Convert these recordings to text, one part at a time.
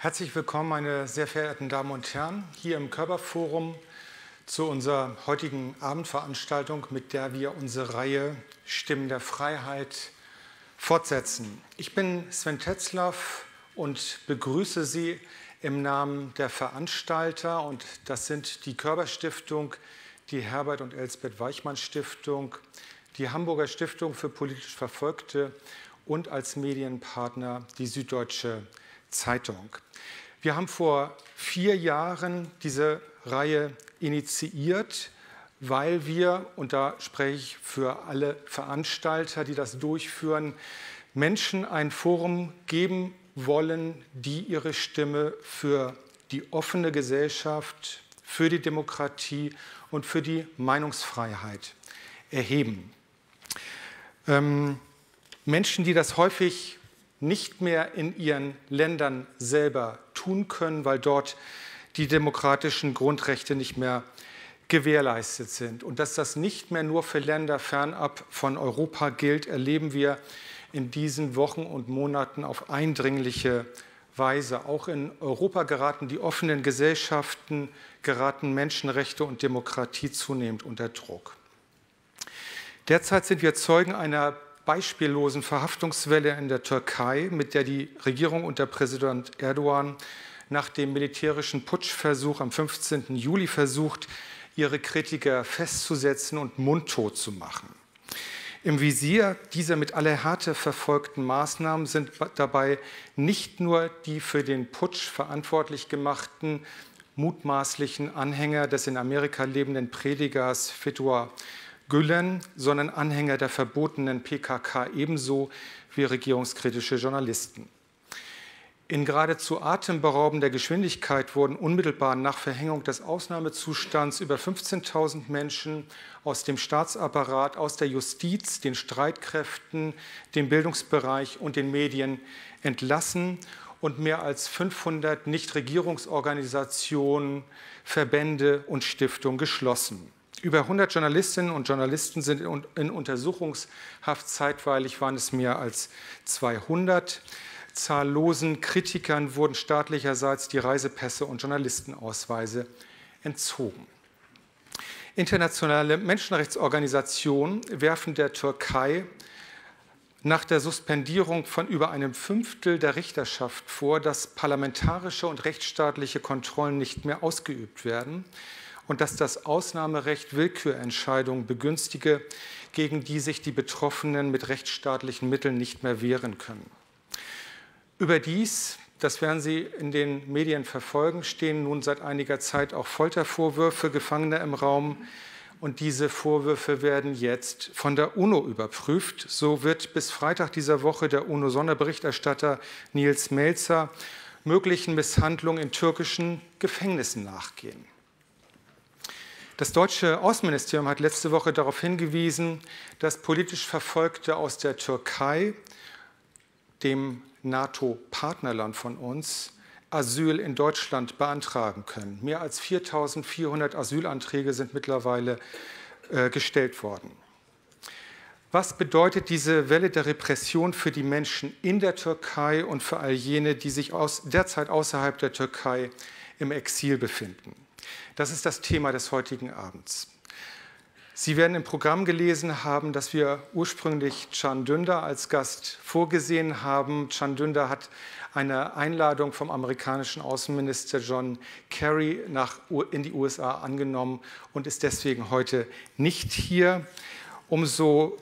Herzlich willkommen, meine sehr verehrten Damen und Herren, hier im Körperforum zu unserer heutigen Abendveranstaltung, mit der wir unsere Reihe Stimmen der Freiheit fortsetzen. Ich bin Sven Tetzlaff und begrüße Sie im Namen der Veranstalter und das sind die Körperstiftung, die Herbert und Elsbeth Weichmann Stiftung, die Hamburger Stiftung für politisch Verfolgte und als Medienpartner die Süddeutsche Stiftung. Zeitung. Wir haben vor vier Jahren diese Reihe initiiert, weil wir, und da spreche ich für alle Veranstalter, die das durchführen, Menschen ein Forum geben wollen, die ihre Stimme für die offene Gesellschaft, für die Demokratie und für die Meinungsfreiheit erheben. Ähm, Menschen, die das häufig nicht mehr in ihren Ländern selber tun können, weil dort die demokratischen Grundrechte nicht mehr gewährleistet sind. Und dass das nicht mehr nur für Länder fernab von Europa gilt, erleben wir in diesen Wochen und Monaten auf eindringliche Weise. Auch in Europa geraten die offenen Gesellschaften, geraten Menschenrechte und Demokratie zunehmend unter Druck. Derzeit sind wir Zeugen einer beispiellosen Verhaftungswelle in der Türkei, mit der die Regierung unter Präsident Erdogan nach dem militärischen Putschversuch am 15. Juli versucht, ihre Kritiker festzusetzen und mundtot zu machen. Im Visier dieser mit aller Härte verfolgten Maßnahmen sind dabei nicht nur die für den Putsch verantwortlich gemachten mutmaßlichen Anhänger des in Amerika lebenden Predigers Fethullah Gülen, sondern Anhänger der verbotenen PKK ebenso wie regierungskritische Journalisten. In geradezu atemberaubender Geschwindigkeit wurden unmittelbar nach Verhängung des Ausnahmezustands über 15.000 Menschen aus dem Staatsapparat, aus der Justiz, den Streitkräften, dem Bildungsbereich und den Medien entlassen und mehr als 500 Nichtregierungsorganisationen, Verbände und Stiftungen geschlossen. Über 100 Journalistinnen und Journalisten sind in Untersuchungshaft. Zeitweilig waren es mehr als 200. Zahllosen Kritikern wurden staatlicherseits die Reisepässe und Journalistenausweise entzogen. Internationale Menschenrechtsorganisationen werfen der Türkei nach der Suspendierung von über einem Fünftel der Richterschaft vor, dass parlamentarische und rechtsstaatliche Kontrollen nicht mehr ausgeübt werden und dass das Ausnahmerecht Willkürentscheidungen begünstige, gegen die sich die Betroffenen mit rechtsstaatlichen Mitteln nicht mehr wehren können. Überdies, das werden Sie in den Medien verfolgen, stehen nun seit einiger Zeit auch Foltervorwürfe Gefangener im Raum. Und diese Vorwürfe werden jetzt von der UNO überprüft. So wird bis Freitag dieser Woche der UNO-Sonderberichterstatter Nils Melzer möglichen Misshandlungen in türkischen Gefängnissen nachgehen. Das deutsche Außenministerium hat letzte Woche darauf hingewiesen, dass politisch Verfolgte aus der Türkei, dem NATO-Partnerland von uns, Asyl in Deutschland beantragen können. Mehr als 4.400 Asylanträge sind mittlerweile äh, gestellt worden. Was bedeutet diese Welle der Repression für die Menschen in der Türkei und für all jene, die sich aus, derzeit außerhalb der Türkei im Exil befinden? Das ist das Thema des heutigen Abends. Sie werden im Programm gelesen haben, dass wir ursprünglich Chan Dündar als Gast vorgesehen haben. Chan Dündar hat eine Einladung vom amerikanischen Außenminister John Kerry nach, in die USA angenommen und ist deswegen heute nicht hier. Umso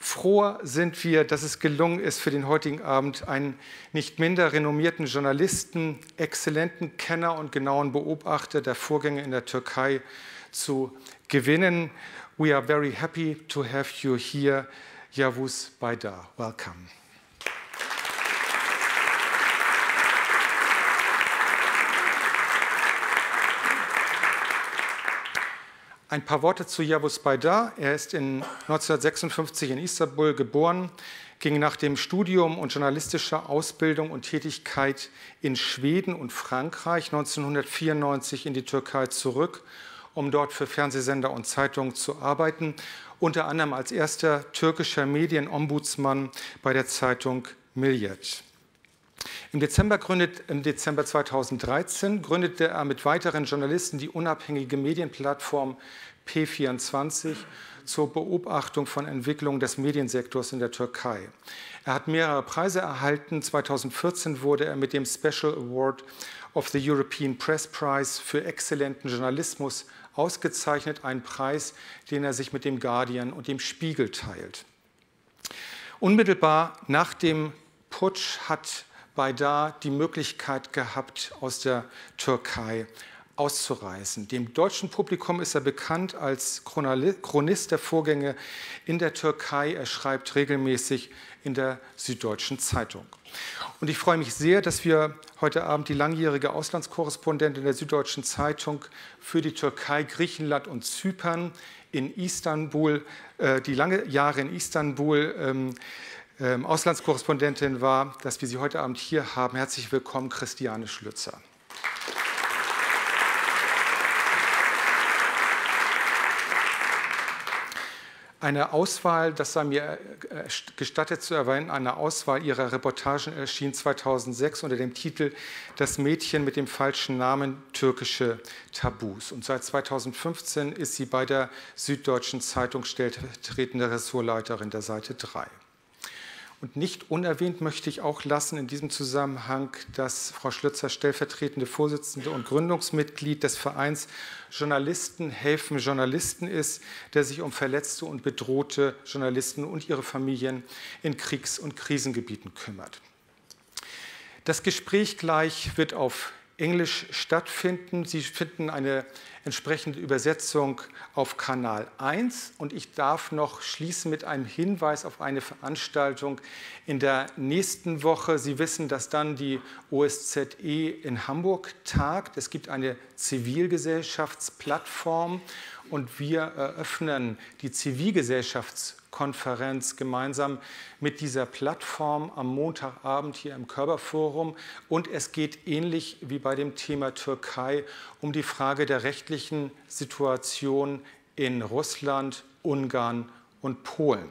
Froh sind wir, dass es gelungen ist, für den heutigen Abend einen nicht minder renommierten Journalisten, exzellenten Kenner und genauen Beobachter der Vorgänge in der Türkei zu gewinnen. We are very happy to have you here, Yavuz Baydar. Welcome. Ein paar Worte zu Yavuz Baydar. Er ist in 1956 in Istanbul geboren, ging nach dem Studium und journalistischer Ausbildung und Tätigkeit in Schweden und Frankreich 1994 in die Türkei zurück, um dort für Fernsehsender und Zeitungen zu arbeiten, unter anderem als erster türkischer Medienombudsmann bei der Zeitung Milliyet. Im Dezember, gründet, Im Dezember 2013 gründete er mit weiteren Journalisten die unabhängige Medienplattform P24 zur Beobachtung von Entwicklungen des Mediensektors in der Türkei. Er hat mehrere Preise erhalten. 2014 wurde er mit dem Special Award of the European Press Prize für exzellenten Journalismus ausgezeichnet, ein Preis, den er sich mit dem Guardian und dem Spiegel teilt. Unmittelbar nach dem Putsch hat da die Möglichkeit gehabt, aus der Türkei auszureisen. Dem deutschen Publikum ist er bekannt als Chronist der Vorgänge in der Türkei. Er schreibt regelmäßig in der Süddeutschen Zeitung. Und ich freue mich sehr, dass wir heute Abend die langjährige Auslandskorrespondentin der Süddeutschen Zeitung für die Türkei, Griechenland und Zypern in Istanbul, äh, die lange Jahre in Istanbul ähm, ähm, Auslandskorrespondentin war, dass wir Sie heute Abend hier haben. Herzlich willkommen, Christiane Schlützer. Eine Auswahl, das sei mir äh, gestattet zu erwähnen, eine Auswahl ihrer Reportagen erschien 2006 unter dem Titel Das Mädchen mit dem falschen Namen türkische Tabus. Und seit 2015 ist sie bei der Süddeutschen Zeitung stellvertretende Ressortleiterin der Seite 3. Und nicht unerwähnt möchte ich auch lassen in diesem Zusammenhang, dass Frau Schlützer stellvertretende Vorsitzende und Gründungsmitglied des Vereins Journalisten helfen Journalisten ist, der sich um verletzte und bedrohte Journalisten und ihre Familien in Kriegs- und Krisengebieten kümmert. Das Gespräch gleich wird auf Englisch stattfinden. Sie finden eine entsprechende Übersetzung auf Kanal 1 und ich darf noch schließen mit einem Hinweis auf eine Veranstaltung in der nächsten Woche. Sie wissen, dass dann die OSZE in Hamburg tagt. Es gibt eine Zivilgesellschaftsplattform und wir eröffnen die Zivilgesellschaftsplattform Konferenz gemeinsam mit dieser Plattform am Montagabend hier im Körperforum. Und es geht ähnlich wie bei dem Thema Türkei um die Frage der rechtlichen Situation in Russland, Ungarn und Polen.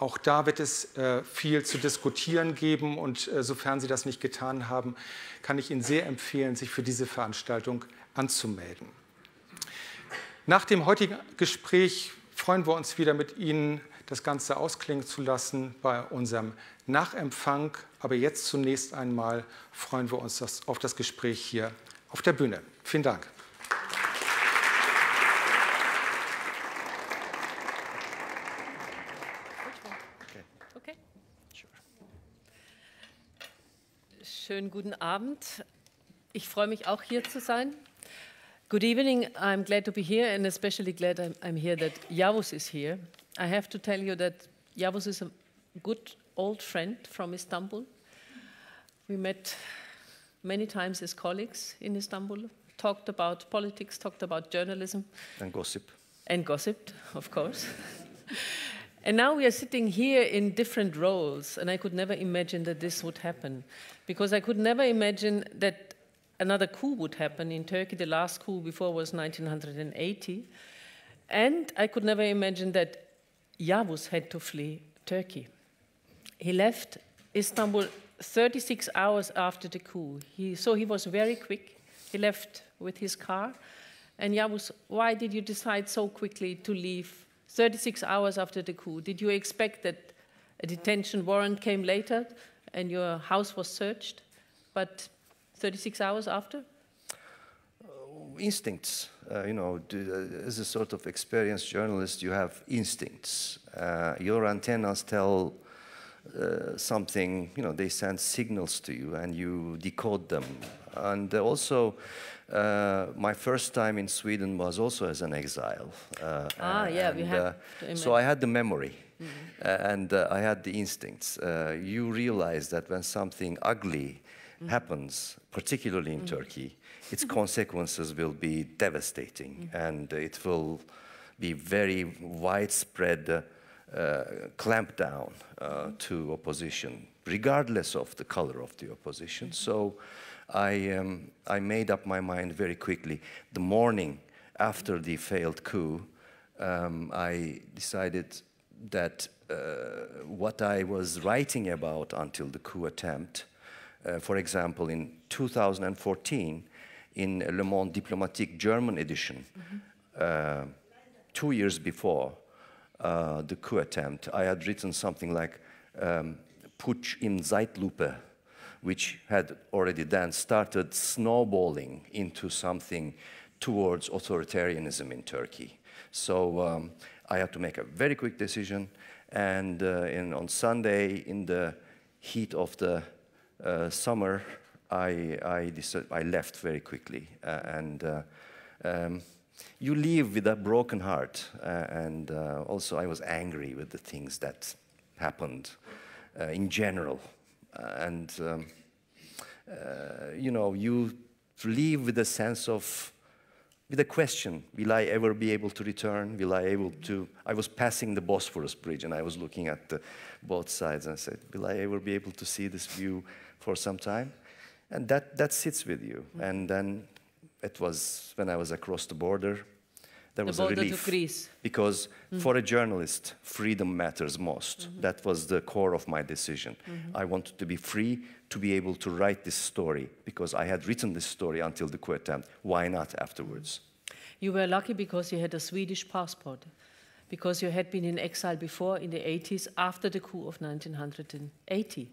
Auch da wird es äh, viel zu diskutieren geben und äh, sofern Sie das nicht getan haben, kann ich Ihnen sehr empfehlen, sich für diese Veranstaltung anzumelden. Nach dem heutigen Gespräch freuen wir uns wieder mit Ihnen das Ganze ausklingen zu lassen bei unserem Nachempfang. Aber jetzt zunächst einmal freuen wir uns auf das Gespräch hier auf der Bühne. Vielen Dank. Schönen guten Abend. Ich freue mich auch hier zu sein. Good evening. I'm glad to be here and especially glad I'm, I'm here that Yavuz is here. I have to tell you that Yavuz is a good old friend from Istanbul. We met many times as colleagues in Istanbul, talked about politics, talked about journalism. And gossip. And gossiped, of course. and now we are sitting here in different roles, and I could never imagine that this would happen. Because I could never imagine that another coup would happen in Turkey. The last coup before was 1980. And I could never imagine that Yavuz had to flee Turkey. He left Istanbul 36 hours after the coup. He, so he was very quick. He left with his car. And Yavuz, why did you decide so quickly to leave 36 hours after the coup? Did you expect that a detention warrant came later and your house was searched, but 36 hours after? instincts. Uh, you know, uh, as a sort of experienced journalist, you have instincts. Uh, your antennas tell uh, something, you know, they send signals to you and you decode them. And also, uh, my first time in Sweden was also as an exile. Uh, ah, and, yeah, we had. Uh, so I had the memory. Mm -hmm. And I had the instincts. you realize that when something ugly happens, particularly in mm-hmm. Turkey, its mm-hmm. consequences will be devastating mm-hmm. and it will be very widespread uh, clampdown uh, to opposition, regardless of the color of the opposition. So I, um, I made up my mind very quickly. The morning after the failed coup, um, I decided that uh, what I was writing about until the coup attempt uh, for example, in 2014, in Le Monde Diplomatique German edition, mm -hmm. two years before uh, the coup attempt, I had written something like um, Putsch in Zeitlupe, which had already then started snowballing into something towards authoritarianism in Turkey. So um, I had to make a very quick decision, and uh, in, on Sunday, in the heat of the uh, summer, I, I, I, left very quickly. Uh, and uh, um, you leave with a broken heart. and also, I was angry with the things that happened in general. and, um, you know, you leave with a sense of with a question will i ever be able to return will i able to i was passing the bosphorus bridge and i was looking at the, both sides and i said will i ever be able to see this view for some time. And that, that sits with you. Mm. And then it was when I was across the border, there the was border a relief. Because mm. for a journalist, freedom matters most. Mm -hmm. That was the core of my decision. -hmm. I wanted to be free to be able to write this story because I had written this story until the coup attempt. Why not afterwards? Mm-hmm. You were lucky because you had a Swedish passport because you had been in exile before in the 80s after the coup of 1980.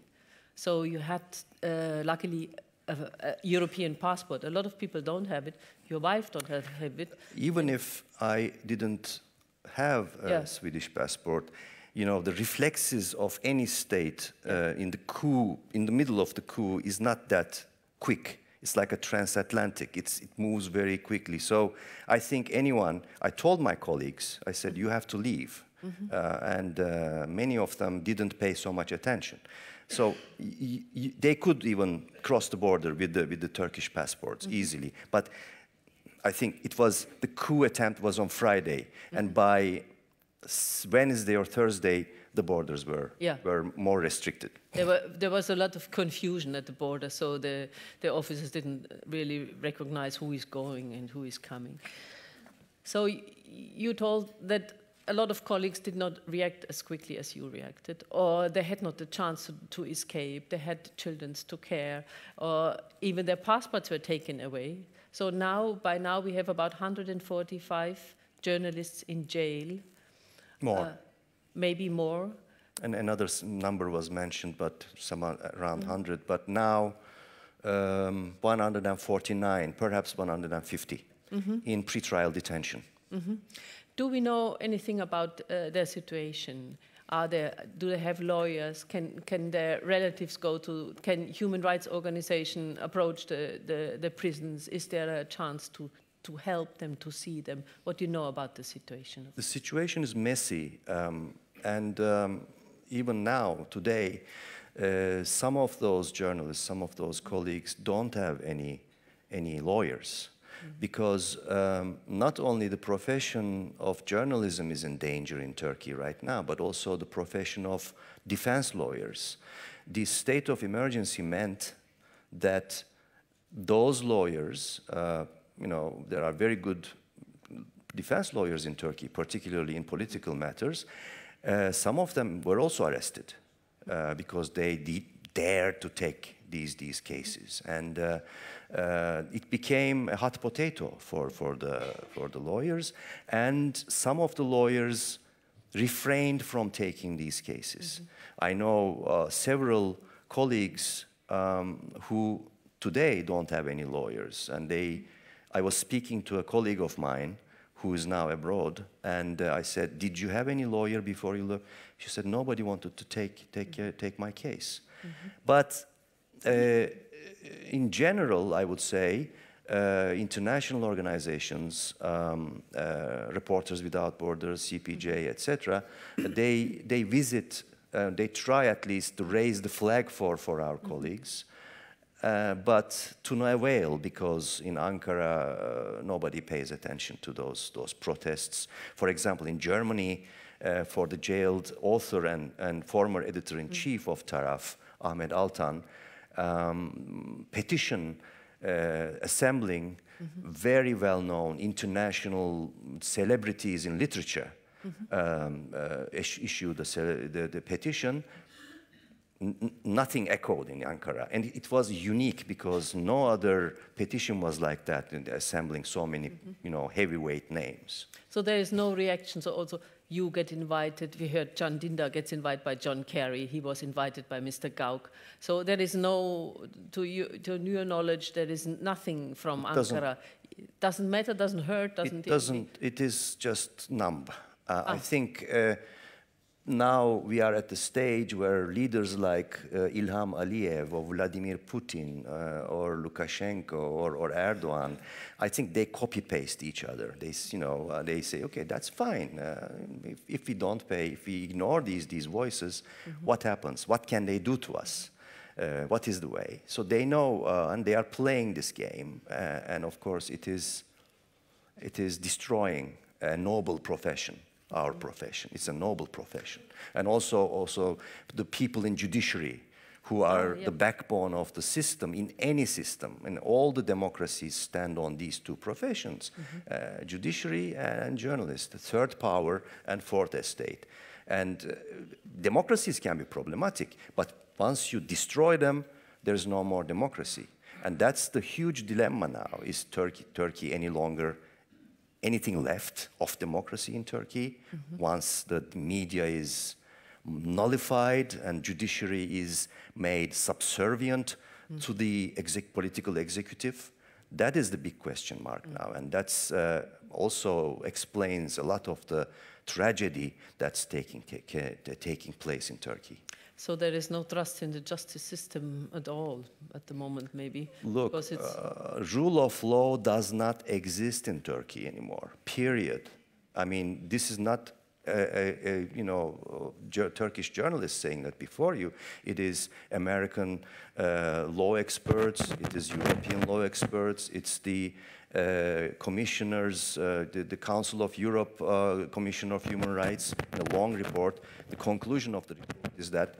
So you had, uh, luckily, a, a, European passport. A lot of people don't have it. Your wife don't have, it. Even if I didn't have a yeah. Swedish passport, you know, the reflexes of any state uh, in the coup, in the middle of the coup, is not that quick. It's like a transatlantic. It's, it moves very quickly. So I think anyone, I told my colleagues, I said, you have to leave. Mm -hmm. uh, and uh, many of them didn't pay so much attention. So they could even cross the border with the, with the Turkish passports mm -hmm. easily. But I think it was the coup attempt was on Friday, mm -hmm. and by Wednesday or Thursday, the borders were yeah. were more restricted. There, were, there was a lot of confusion at the border, so the the officers didn't really recognize who is going and who is coming. So you told that a lot of colleagues did not react as quickly as you reacted, or they had not the chance to, to escape, they had children to care, or even their passports were taken away. So now, by now, we have about 145 journalists in jail. More. Uh, maybe more. And another number was mentioned, but some uh, around mm. 100. But now, um, 149, perhaps 150 mm -hmm. in pretrial detention. Mm -hmm. Do we know anything about uh, their situation? There, do they have lawyers? Can, can their relatives go to, can human rights organisation approach the, the, the prisons? Is there a chance to, to help them, to see them? What do you know about the situation? The situation is messy. Um, and um, even now, today, uh, some of those journalists, some of those colleagues don't have any, any lawyers because um, not only the profession of journalism is in danger in Turkey right now, but also the profession of defense lawyers. The state of emergency meant that those lawyers, uh, you know, there are very good defense lawyers in Turkey, particularly in political matters. Uh, some of them were also arrested uh, because they dared to take these, these cases. And uh, uh, it became a hot potato for, for, the, for the lawyers. And some of the lawyers refrained from taking these cases. Mm -hmm. I know uh, several colleagues um, who today don't have any lawyers. And they, I was speaking to a colleague of mine who is now abroad, and uh, I said, "Did you have any lawyer before you left?" She said, "Nobody wanted to take take uh, take my case," mm -hmm. but. Uh, in general, I would say, uh, international organizations, um, uh, Reporters Without Borders, CPJ, mm-hmm. etc., they, they visit, uh, they try at least to raise the flag for, for our mm-hmm. colleagues, uh, but to no avail because in Ankara uh, nobody pays attention to those, those protests. For example, in Germany, uh, for the jailed author and, and former editor in chief mm mm-hmm. of Taraf, Ahmed Altan, um, petition uh, assembling mm -hmm. very well-known international celebrities in literature. Mm -hmm. um, uh, issued the, the, the petition nothing echoed in Ankara. And it was unique because no other petition was like that, assembling so many, mm -hmm. you know, heavyweight names. So there is no reaction. So also you get invited. We heard John Dinda gets invited by John Kerry. He was invited by Mr. Gauk. So there is no, to, you, to your knowledge, there is nothing from it doesn't, Ankara. It doesn't matter, doesn't hurt, doesn't... It doesn't, it, it is just numb. Uh, ah. I think... Uh, now we are at the stage where leaders like uh, Ilham Aliyev or Vladimir Putin uh, or Lukashenko or, or, Erdogan, I think they copy paste each other. They, you know, uh, they say, okay, that's fine. Uh, if, if, we don't pay, if we ignore these, these voices, mm -hmm. what happens? What can they do to us? Uh, what is the way? So they know, uh, and they are playing this game. and of course, it is, it is destroying a noble profession our profession. It's a noble profession. And also, also the people in judiciary who oh, are yep. the backbone of the system in any system. And all the democracies stand on these two professions, mm -hmm. uh, judiciary and journalist, the third power and fourth estate. And uh, democracies can be problematic, but once you destroy them, there's no more democracy. And that's the huge dilemma now, is Turkey, Turkey any longer anything left of democracy in Turkey mm -hmm. once the media is nullified and judiciary is made subservient mm. to the exec political executive? That is the big question mark mm. now, and that's uh, also explains a lot of the tragedy that's taking taking place in Turkey. So there is no trust in the justice system at all at the moment, maybe. Look, uh, rule of law does not exist in Turkey anymore. Period. I mean, this is not a, a, you know, Turkish journalist saying that before you. It is American uh, law experts, it is European law experts, it's the uh, commissioners, uh, the, the, Council of Europe uh, Commissioner of Human Rights, a long report. The conclusion of the report is that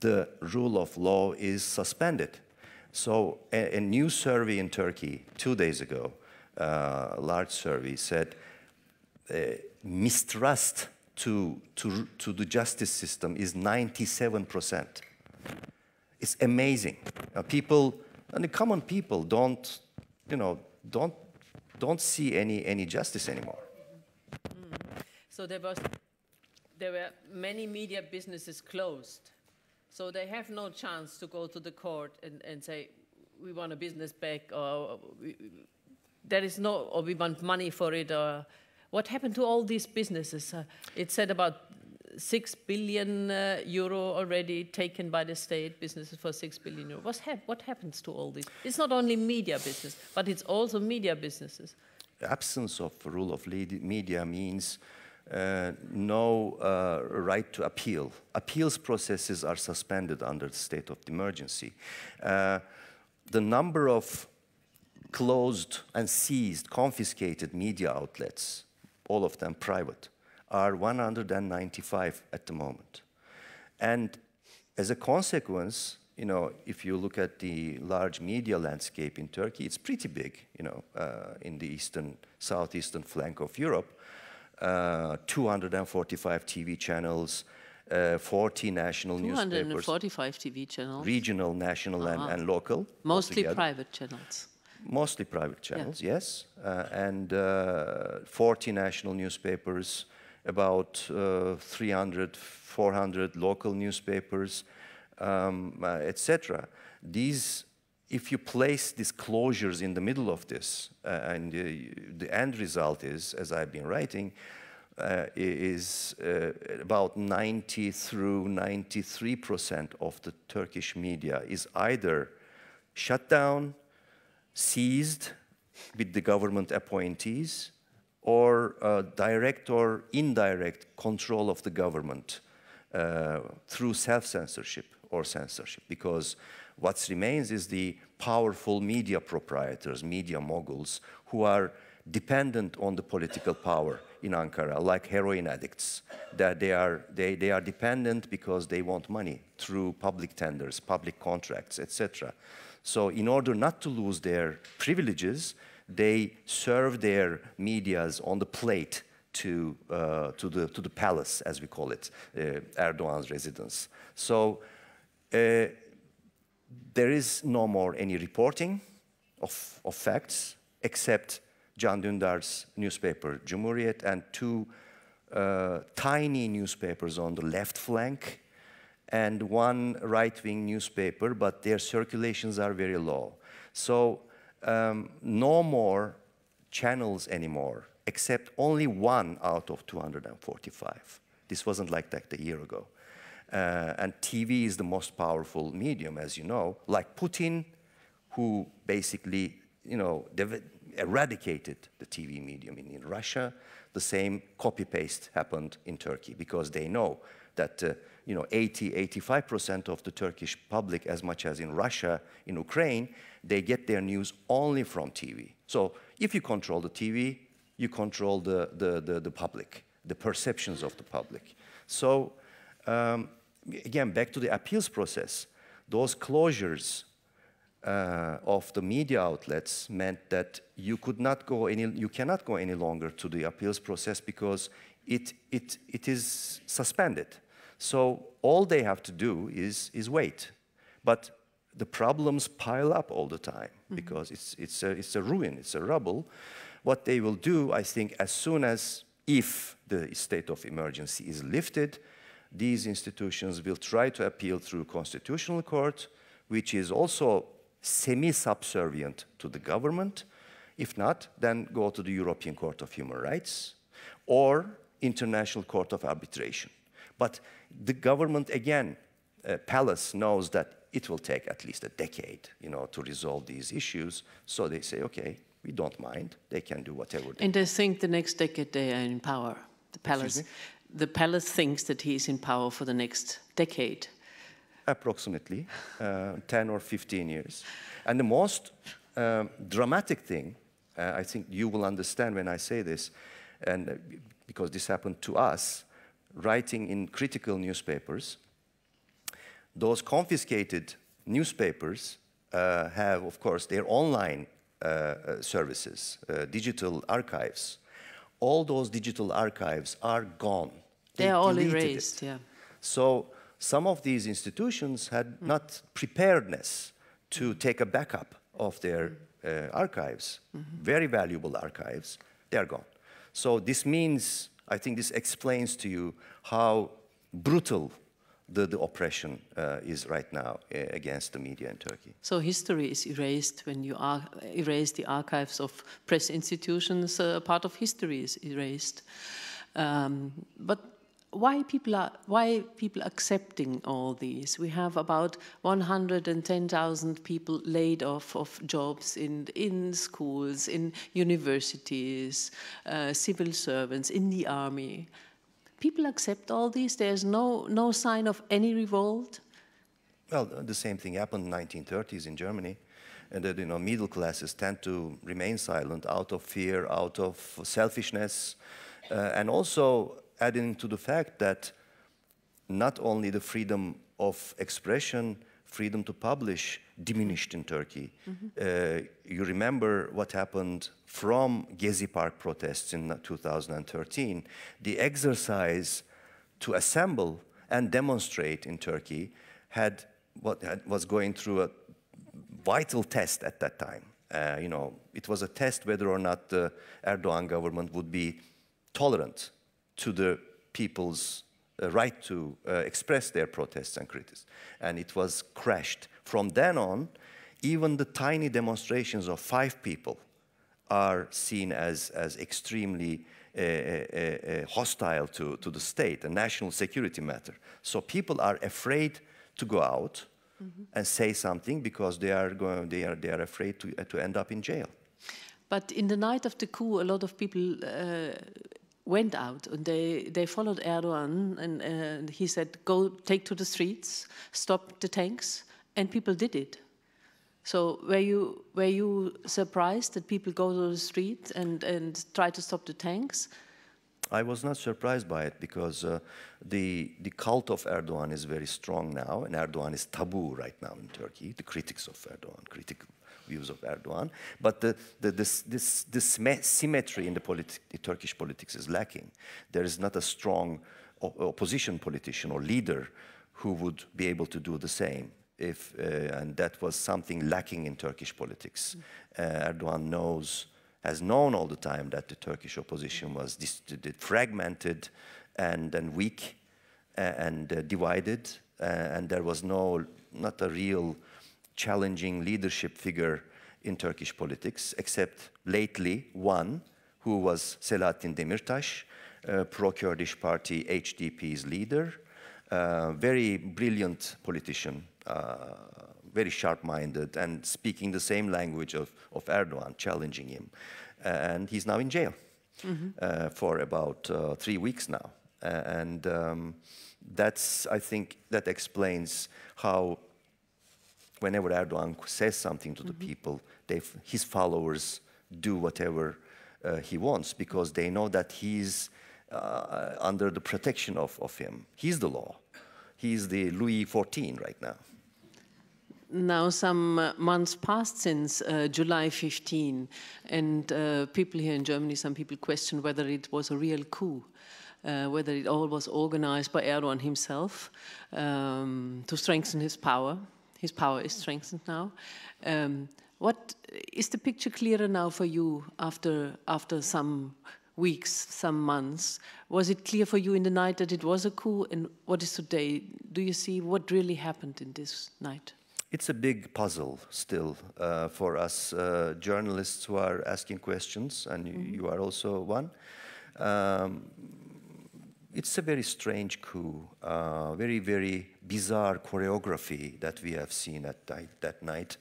the rule of law is suspended. So a, a new survey in Turkey two days ago, uh, a large survey said uh, mistrust to, to, to the justice system is 97%. It's amazing. people, and the common people don't, you know, don't don't see any, any justice anymore. Mm. So there, was, there were many media businesses closed. So they have no chance to go to the court and, and say, we want a business back, or we, there is no, or we want money for it, or what happened to all these businesses? Uh, it said about 6 billion uh, euro already taken by the state, businesses for 6 billion euro. Hap what happens to all this? It's not only media business, but it's also media businesses. The absence of rule of media means uh, no uh, right to appeal. Appeals processes are suspended under the state of the emergency. Uh, the number of closed and seized, confiscated media outlets, all of them private, are 195 at the moment. And as a consequence, you know, if you look at the large media landscape in Turkey, it's pretty big, you know, uh, in the eastern, southeastern flank of Europe. Uh, 245 TV channels, uh, 40 national 245 newspapers. 245 TV channels. Regional, national, -huh. and, uh-huh. and, local. Mostly altogether. private channels. Mostly private channels, yeah. yes. Uh, and uh, 40 national newspapers, about uh, 300, 400 local newspapers, um, uh, etc. These, if you place these closures in the middle of this, uh, and the end result is, as I've been writing, uh, is uh, about 90 through 93 percent of the Turkish media is either shut down, seized with the government appointees, or uh, direct or indirect control of the government uh, through self-censorship or censorship because what remains is the powerful media proprietors, media moguls, who are dependent on the political power in Ankara, like heroin addicts, that they are, they, they are dependent because they want money through public tenders, public contracts, etc. So in order not to lose their privileges, they serve their medias on the plate to, uh, to, the, to the palace, as we call it, uh, Erdogan's residence. So uh, there is no more any reporting of, of facts except Can Dündar's newspaper, Cumhuriyet, and two uh, tiny newspapers on the left flank, and one right-wing newspaper, but their circulations are very low. So um, no more channels anymore, except only one out of 245. This wasn't like that a year ago. Uh, and TV is the most powerful medium, as you know, like Putin, who basically, you know, eradicated the TV medium in, in Russia. The same copy-paste happened in Turkey because they know that, uh, you know, 80, 85% of the Turkish public, as much as in Russia, in Ukraine, they get their news only from TV. So if you control the TV, you control the, the, the, the public, the perceptions of the public. So um, again, back to the appeals process, those closures uh, of the media outlets meant that you could not go any, you cannot go any longer to the appeals process because it, it, it is suspended. So all they have to do is, is wait. But the problems pile up all the time mm -hmm. because it's, it's, a, it's a ruin, it's a rubble. What they will do, I think, as soon as if the state of emergency is lifted, these institutions will try to appeal through constitutional court, which is also semi-subservient to the government. If not, then go to the European Court of Human Rights or International Court of Arbitration. But the government, again, uh, palace knows that it will take at least a decade, you know, to resolve these issues. So they say, okay, we don't mind. They can do whatever. They and they think the next decade they are in power. The palace, the palace thinks that he is in power for the next decade. Approximately, uh, 10 or 15 years. And the most um, dramatic thing, uh, I think you will understand when I say this, and uh, because this happened to us, writing in critical newspapers, those confiscated newspapers uh, have, of course, their online uh, uh, services, uh, digital archives. All those digital archives are gone. They, they are all erased, it. yeah. So some of these institutions had mm. not preparedness to mm. take a backup of their mm. Uh, archives, mm -hmm. very valuable archives. They are gone. So this means, I think this explains to you how brutal the, the oppression uh, is right now uh, against the media in Turkey. So history is erased when you erase the archives of press institutions. Uh, part of history is erased. Um, but why people are why people accepting all these? We have about 110,000 people laid off of jobs in in schools, in universities, uh, civil servants, in the army people accept all this. There's no, no sign of any revolt? Well, the same thing happened in the 1930s in Germany, and that you know middle classes tend to remain silent out of fear, out of selfishness, uh, and also adding to the fact that not only the freedom of expression, freedom to publish diminished in Turkey. Mm -hmm. uh, you remember what happened from Gezi Park protests in 2013, the exercise to assemble and demonstrate in Turkey had what had, was going through a vital test at that time. Uh, you know, it was a test whether or not the Erdogan government would be tolerant to the people's uh, right to uh, express their protests and criticism. And it was crashed. From then on, even the tiny demonstrations of five people are seen as, as extremely uh uh, uh, uh, hostile to, to the state, a national security matter. So people are afraid to go out mm -hmm. and say something because they are, going, they are, they are afraid to, uh, to end up in jail. But in the night of the coup, a lot of people went out and they, they followed Erdogan and, and he said, go take to the streets, stop the tanks, and people did it. So were you were you surprised that people go to the street and and try to stop the tanks? I was not surprised by it because uh, the the cult of Erdogan is very strong now, and Erdogan is taboo right now in Turkey. The critics of Erdogan, critical views of Erdogan, but the the this this, this symmetry in the, politi the Turkish politics is lacking. There is not a strong opposition politician or leader who would be able to do the same if, uh, and that was something lacking in Turkish politics. Mm. Uh, Erdogan knows, has known all the time that the Turkish opposition was fragmented and, and weak uh, and divided, and there was no, not a real challenging leadership figure in Turkish politics, except lately one who was Selahattin Demirtas, uh, pro-Kurdish party HDP's leader, uh, very brilliant politician, uh, very sharp-minded and speaking the same language of, of Erdogan, challenging him. And he's now in jail mm -hmm. for about uh, three weeks now. and um, that's, I think, that explains how whenever Erdogan says something to mm -hmm. the mm-hmm. people, they, his followers do whatever uh, he wants because they know that he's uh, under the protection of, of him. He's the law. He's the Louis XIV right now now some months passed since uh, July 15, and uh, people here in Germany, some people question whether it was a real coup. Uh, whether it all was organized by Erdogan himself um, to strengthen his power. His power is strengthened now. Um, what is the picture clearer now for you after after some weeks, some months? Was it clear for you in the night that it was a coup? And what is today? Do you see what really happened in this night? it's a big puzzle still uh, for us uh, journalists who are asking questions, and mm -hmm. you are also one. Um, it's a very strange coup, uh, very, very bizarre choreography that we have seen at that night.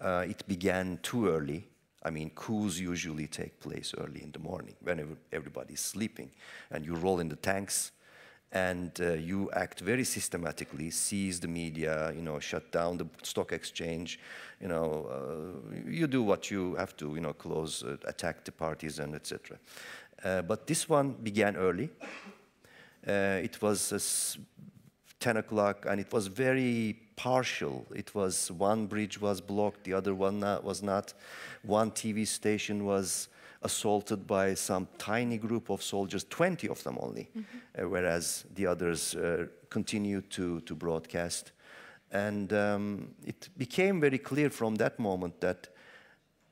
Uh, it began too early. I mean, coups usually take place early in the morning when everybody's sleeping, and you roll in the tanks and uh, you act very systematically, seize the media, you know, shut down the stock exchange, you know, uh, you do what you have to, you know, close, uh, attack the partisan, etc. Uh, but this one began early. Uh, it was 10 o'clock, and it was very partial. It was one bridge was blocked, the other one not, was not. One TV station was assaulted by some tiny group of soldiers, 20 of them only, mm -hmm. uh, whereas the others uh, continued to, to broadcast. And um, it became very clear from that moment that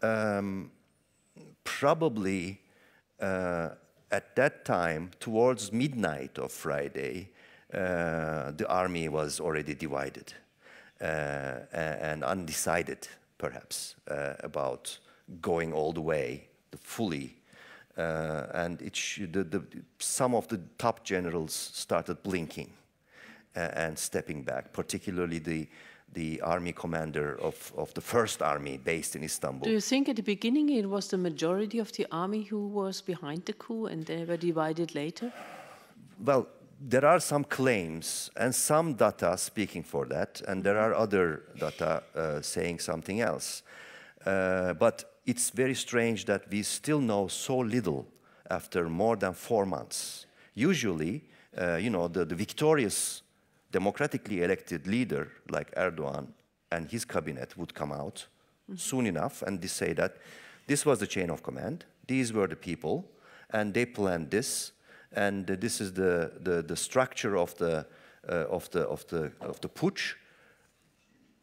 um, probably uh, at that time, towards midnight of Friday, uh, the army was already divided uh, and undecided, perhaps, uh, about going all the way fully. Uh, and it the, the, some of the top generals started blinking uh, and stepping back, particularly the, the army commander of, of the first army based in Istanbul. Do you think at the beginning it was the majority of the army who was behind the coup and they were divided later? Well, there are some claims and some data speaking for that, and there are mm-hmm. other data uh, saying something else. Uh, but it's very strange that we still know so little after more than four months. Usually, uh, you know, the, the victorious democratically elected leader like Erdogan and his cabinet would come out mm -hmm. soon enough and they say that this was the chain of command, these were the people, and they planned this, and uh, this is the, the, the, structure of the, uh, of, the, of, the, of the putsch,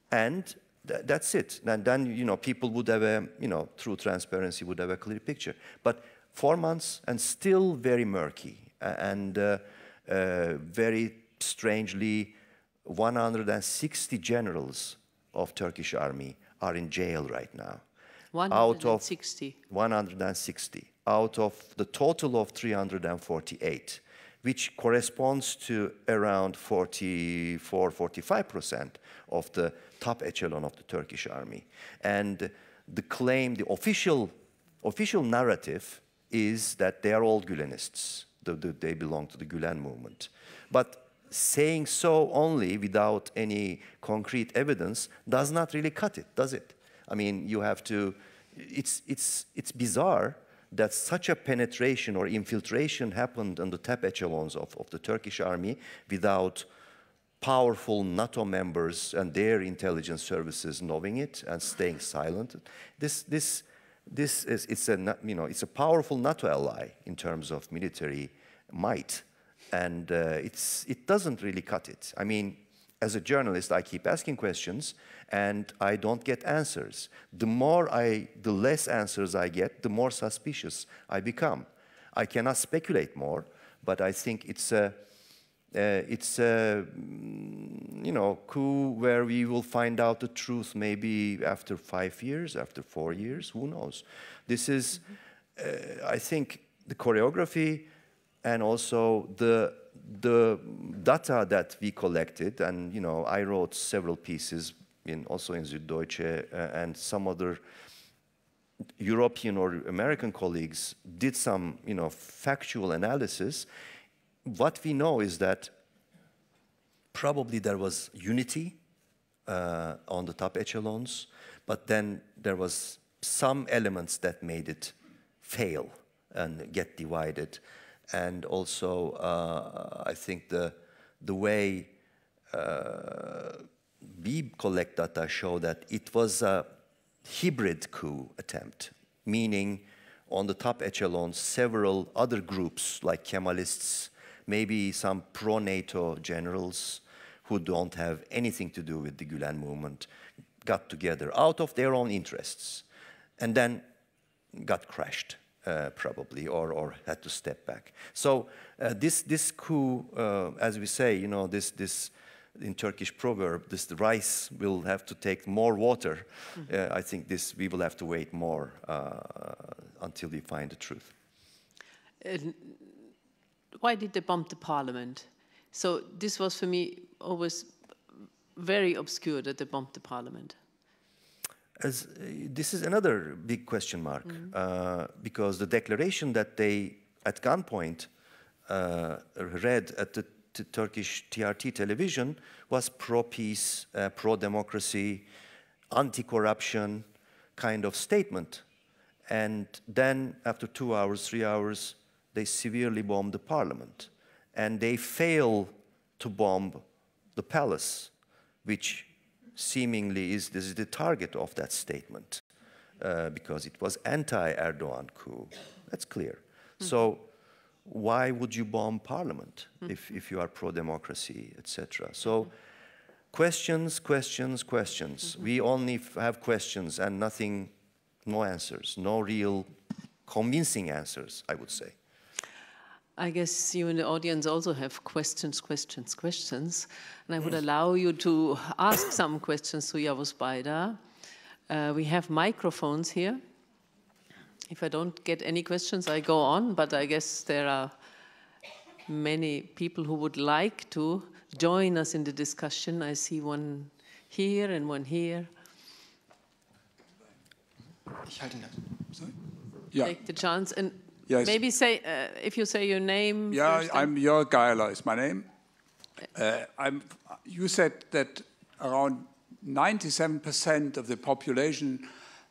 and Th that's it. And then, you know, people would have a, you know, through transparency would have a clear picture. But four months and still very murky and uh, uh, very strangely 160 generals of Turkish army are in jail right now. 160. Out of 160 out of the total of 348 which corresponds to around 44, 45% of the top echelon of the Turkish army. And the claim, the official, official narrative is that they are all Gülenists. The, the, they belong to the Gülen movement. But saying so only without any concrete evidence does not really cut it, does it? I mean, you have to, it's, it's, it's bizarre that such a penetration or infiltration happened in the top echelons of, of the Turkish army without powerful NATO members and their intelligence services knowing it and staying silent. This, this, this is it's a you know it's a powerful NATO ally in terms of military might, and uh, it's it doesn't really cut it. I mean, as a journalist, I keep asking questions and I don't get answers. The more I, the less answers I get, the more suspicious I become. I cannot speculate more, but I think it's a, uh, it's a, mm, you know, coup where we will find out the truth maybe after five years, after four years, who knows. This is, mm-hmm. uh, I think, the choreography and also the the data that we collected, and you know, I wrote several pieces in also in Süddeutsche uh, and some other European or American colleagues did some you know factual analysis. What we know is that probably there was unity uh, on the top echelons, but then there was some elements that made it fail and get divided and also uh, I think the the way uh, we collect data show that it was a hybrid coup attempt, meaning on the top echelon, several other groups like Kemalists, maybe some pro-NATO generals who don't have anything to do with the Gulen movement, got together out of their own interests and then got crashed. Uh, probably, or, or had to step back. So uh, this, this coup, uh, as we say, you know, this, this in Turkish proverb, this rice will have to take more water. Mm -hmm. I think this, we will have to wait more uh, until we find the truth. why did they bump the parliament? So this was for me always very obscure that they bumped the parliament as this is another big question mark mm uh, because the declaration that they at gunpoint uh, read at the Turkish TRT television was pro-peace, uh, pro-democracy, anti-corruption kind of statement. And then after two hours, three hours, they severely bomb the parliament. And they fail to bomb the palace, which seemingly is, is the target of that statement uh, because it was anti-Erdogan coup. That's clear. Mm -hmm. So why would you bomb parliament mm -hmm. if, if you are pro-democracy, etc.? So mm -hmm. questions, questions, questions. Hmm. We only have questions and nothing, no answers, no real convincing answers, I would say. I guess you in the audience also have questions, questions, questions. And I would mm. allow you to ask some questions to Javos Baida. Uh, we have microphones here. If I don't get any questions, I go on, but I guess there are many people who would like to join us in the discussion. I see one here and one here. Take the chance. And Yes. Maybe say, uh, if you say your name. Yeah, i I'm Jörg Geiler is my name. Uh, I'm, you said that around 97% of the population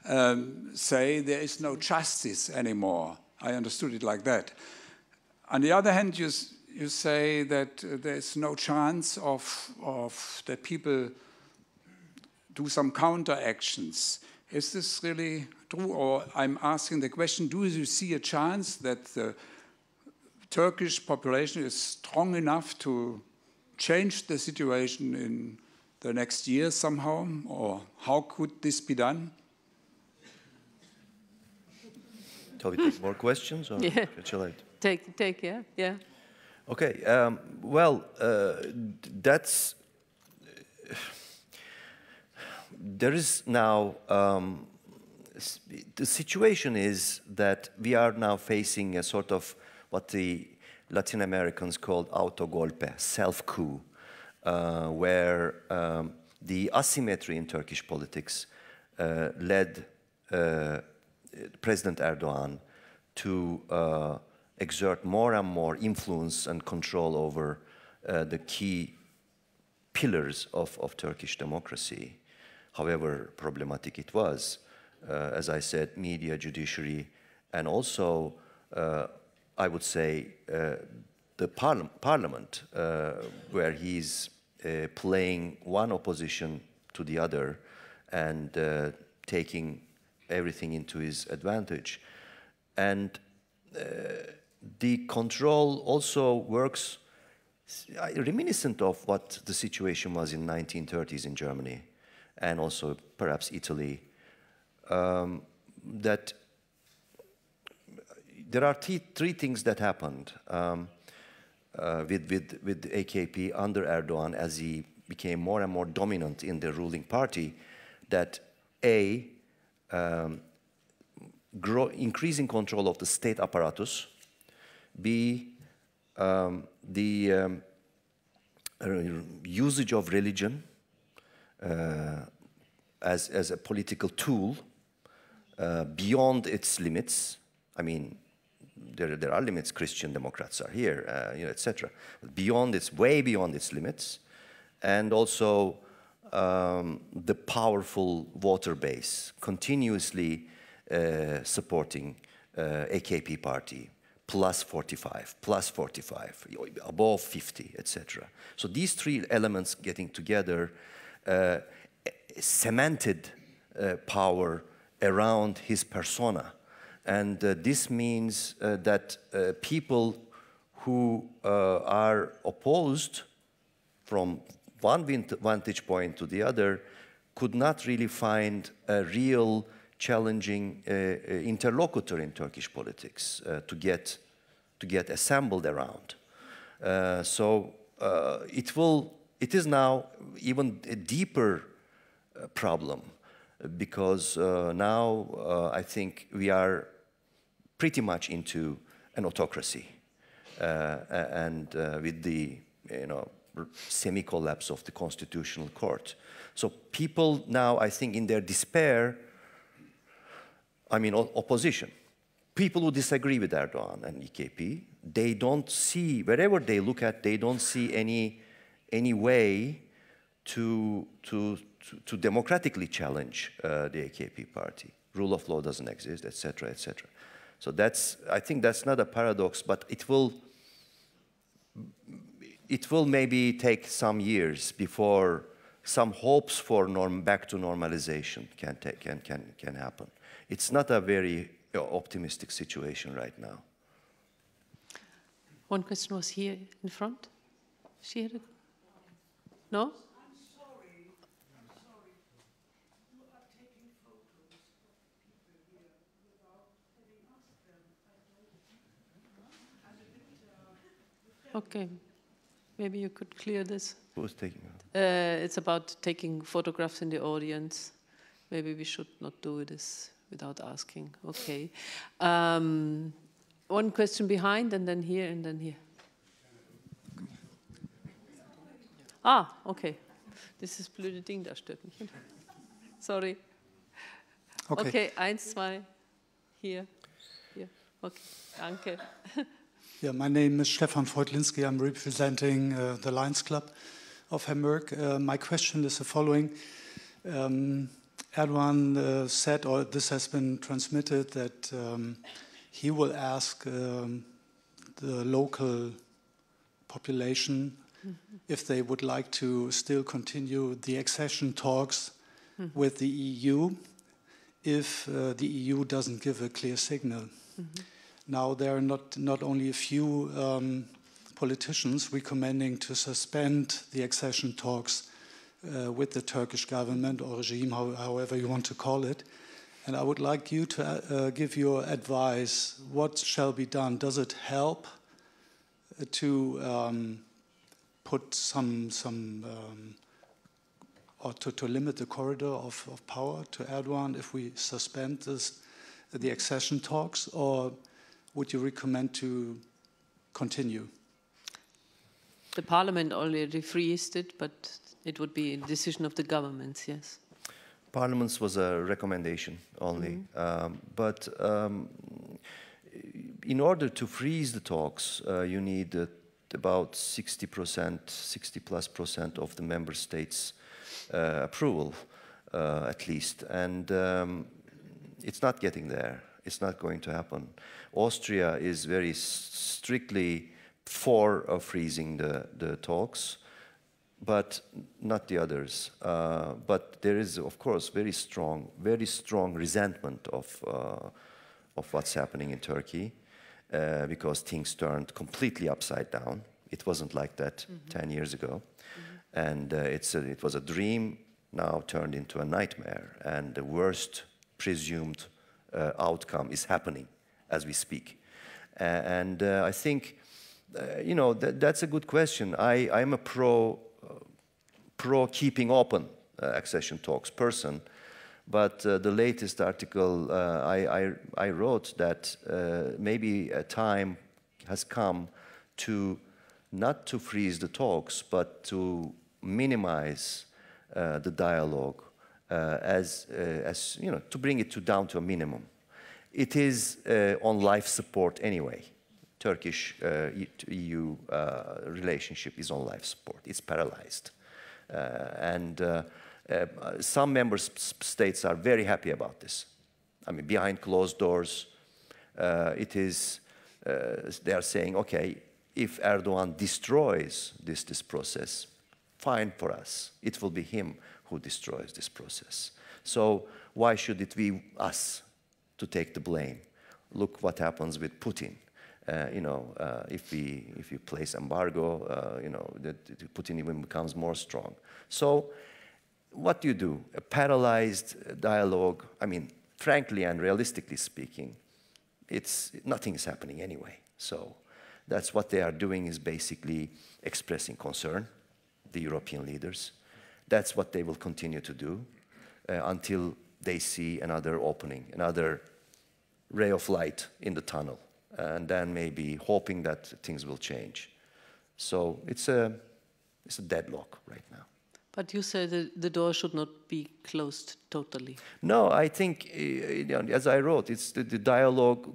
um, say there is no justice anymore. I understood it like that. On the other hand, you, you say that uh, there is no chance of, of that people do some counteractions. Is this really true? Or I'm asking the question, do you see a chance that the Turkish population is strong enough to change the situation in the next year somehow? Or how could this be done? Shall we take more questions? Or yeah. Shall I? Take, take, yeah, yeah. Okay, um, well, uh, that's there is now, um, the situation is that we are now facing a sort of what the Latin Americans called autogolpe, self-coup, uh, where um, the asymmetry in Turkish politics uh, led uh, President Erdogan to uh, exert more and more influence and control over uh, the key pillars of, of Turkish democracy however problematic it was. Uh, as I said, media, judiciary, and also, uh, I would say, uh, the parliament, uh, where he's uh, playing one opposition to the other and uh, taking everything into his advantage. And the control also works reminiscent of what the situation was in 1930s in Germany and also perhaps Italy, um, that there are th three things that happened um, uh, with, with, with AKP under Erdogan as he became more and more dominant in the ruling party, that A, um, grow, increasing control of the state apparatus, B, um, the um, uh, usage of religion uh, as, as a political tool uh, beyond its limits. I mean, there, there are limits, Christian Democrats are here, uh, you know, etc. Beyond its, way beyond its limits, and also um, the powerful voter base continuously uh, supporting uh, AKP party, plus 45, plus 45, above 50, etc. So these three elements getting together uh, cemented uh, power around his persona. And uh, this means that people who are opposed from one vantage point to the other could not really find a real challenging uh, interlocutor in Turkish politics uh, to get to get assembled around. Uh, so it will it is now even a deeper uh, problem because uh, now uh, I think we are pretty much into an autocracy, uh, and uh, with the you know semi-collapse of the constitutional court. So people now, I think, in their despair, I mean opposition, people who disagree with Erdogan and EKP, they don't see wherever they look at, they don't see any any way to, to, to, to democratically challenge uh, the AKP party. Rule of law doesn't exist, etc., etc. So that's, I think that's not a paradox, but it will, it will maybe take some years before some hopes for norm, back to normalization can, take, can, can, can happen. It's not a very uh, optimistic situation right now. One question was here in front. She had a no? Okay. Maybe you could clear this. Who was taking it? Uh, it's about taking photographs in the audience. Maybe we should not do this without asking. Okay. Um, one question behind, and then here, and then here. Ah, okay. Dieses blöde Ding da stört mich. Sorry. Okay. okay, eins, zwei, hier, hier. Okay, danke. Yeah, my name is Stefan Freudlinski. I'm representing uh, the Lions Club of Hamburg. Uh, my question is the following. Um, Erdogan uh, said, or this has been transmitted, that um, he will ask um, the local population if they would like to still continue the accession talks mm-hmm. with the EU if uh, the EU doesn't give a clear signal. Mm-hmm. Now, there are not, not only a few um, politicians recommending to suspend the accession talks uh, with the Turkish government or regime, how, however you want to call it. And I would like you to uh, uh give your advice. What shall be done? Does it help uh, to um, put some, some um, or to, to limit the corridor of, of power to Erdogan if we suspend this, the accession talks, or would you recommend to continue? The parliament already freezed it, but it would be a decision of the governments, yes. Parliament's was a recommendation only, mm -hmm. um, but um, in order to freeze the talks, uh, you need uh, about 60 percent, 60 plus percent of the member states' uh, approval, uh, at least. And um, it's not getting there. It's not going to happen. Austria is very strictly for uh, freezing the, the talks, but not the others. Uh, but there is, of course, very strong, very strong resentment of, uh, of what's happening in Turkey uh, because things turned completely upside down. It wasn't like that mm -hmm. 10 years ago. Mm -hmm. And uh, it's a, it was a dream now turned into a nightmare. And the worst presumed uh, outcome is happening as we speak. and uh, I think, uh, you know, th that's a good question. I, I'm a pro, uh, pro keeping open accession talks person. But uh, the latest article uh, I, I, I, wrote that uh, maybe a time has come to not to freeze the talks, but to minimize uh, the dialogue uh, as, uh, as, you know, to bring it to down to a minimum. It is on life support anyway. Turkish EU relationship is on life support. It's paralyzed. and uh, some member states are very happy about this. I mean, behind closed doors, uh, it is, uh, they are saying, okay, if Erdogan destroys this, this process, fine for us. It will be him who destroys this process. So why should it be us to take the blame? Look what happens with Putin. Uh, you know, uh, if we if you place embargo, uh, you know, that Putin even becomes more strong. So what do you do? A paralyzed uh, dialogue, I mean, frankly and realistically speaking, it's, nothing is happening anyway. So that's what they are doing is basically expressing concern, the European leaders. That's what they will continue to do uh, until they see another opening, another ray of light in the tunnel, and then maybe hoping that things will change. So it's a, it's a deadlock right now. But you say the, the door should not be closed totally. No, I think, uh, as I wrote, it's the, the dialogue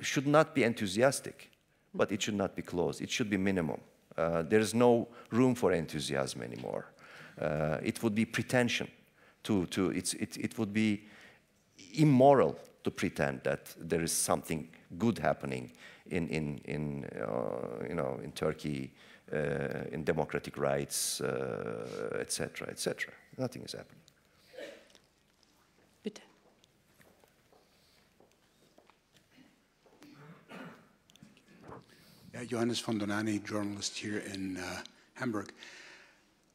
should not be enthusiastic, but it should not be closed. It should be minimum. Uh, there is no room for enthusiasm anymore. Uh, it would be pretension. To, to it, it would be immoral to pretend that there is something good happening in, in, in uh, you know, in Turkey, uh, in democratic rights, etc., uh, etc. Nothing is happening. Bitte. Yeah, Johannes von Donani, journalist here in uh, Hamburg.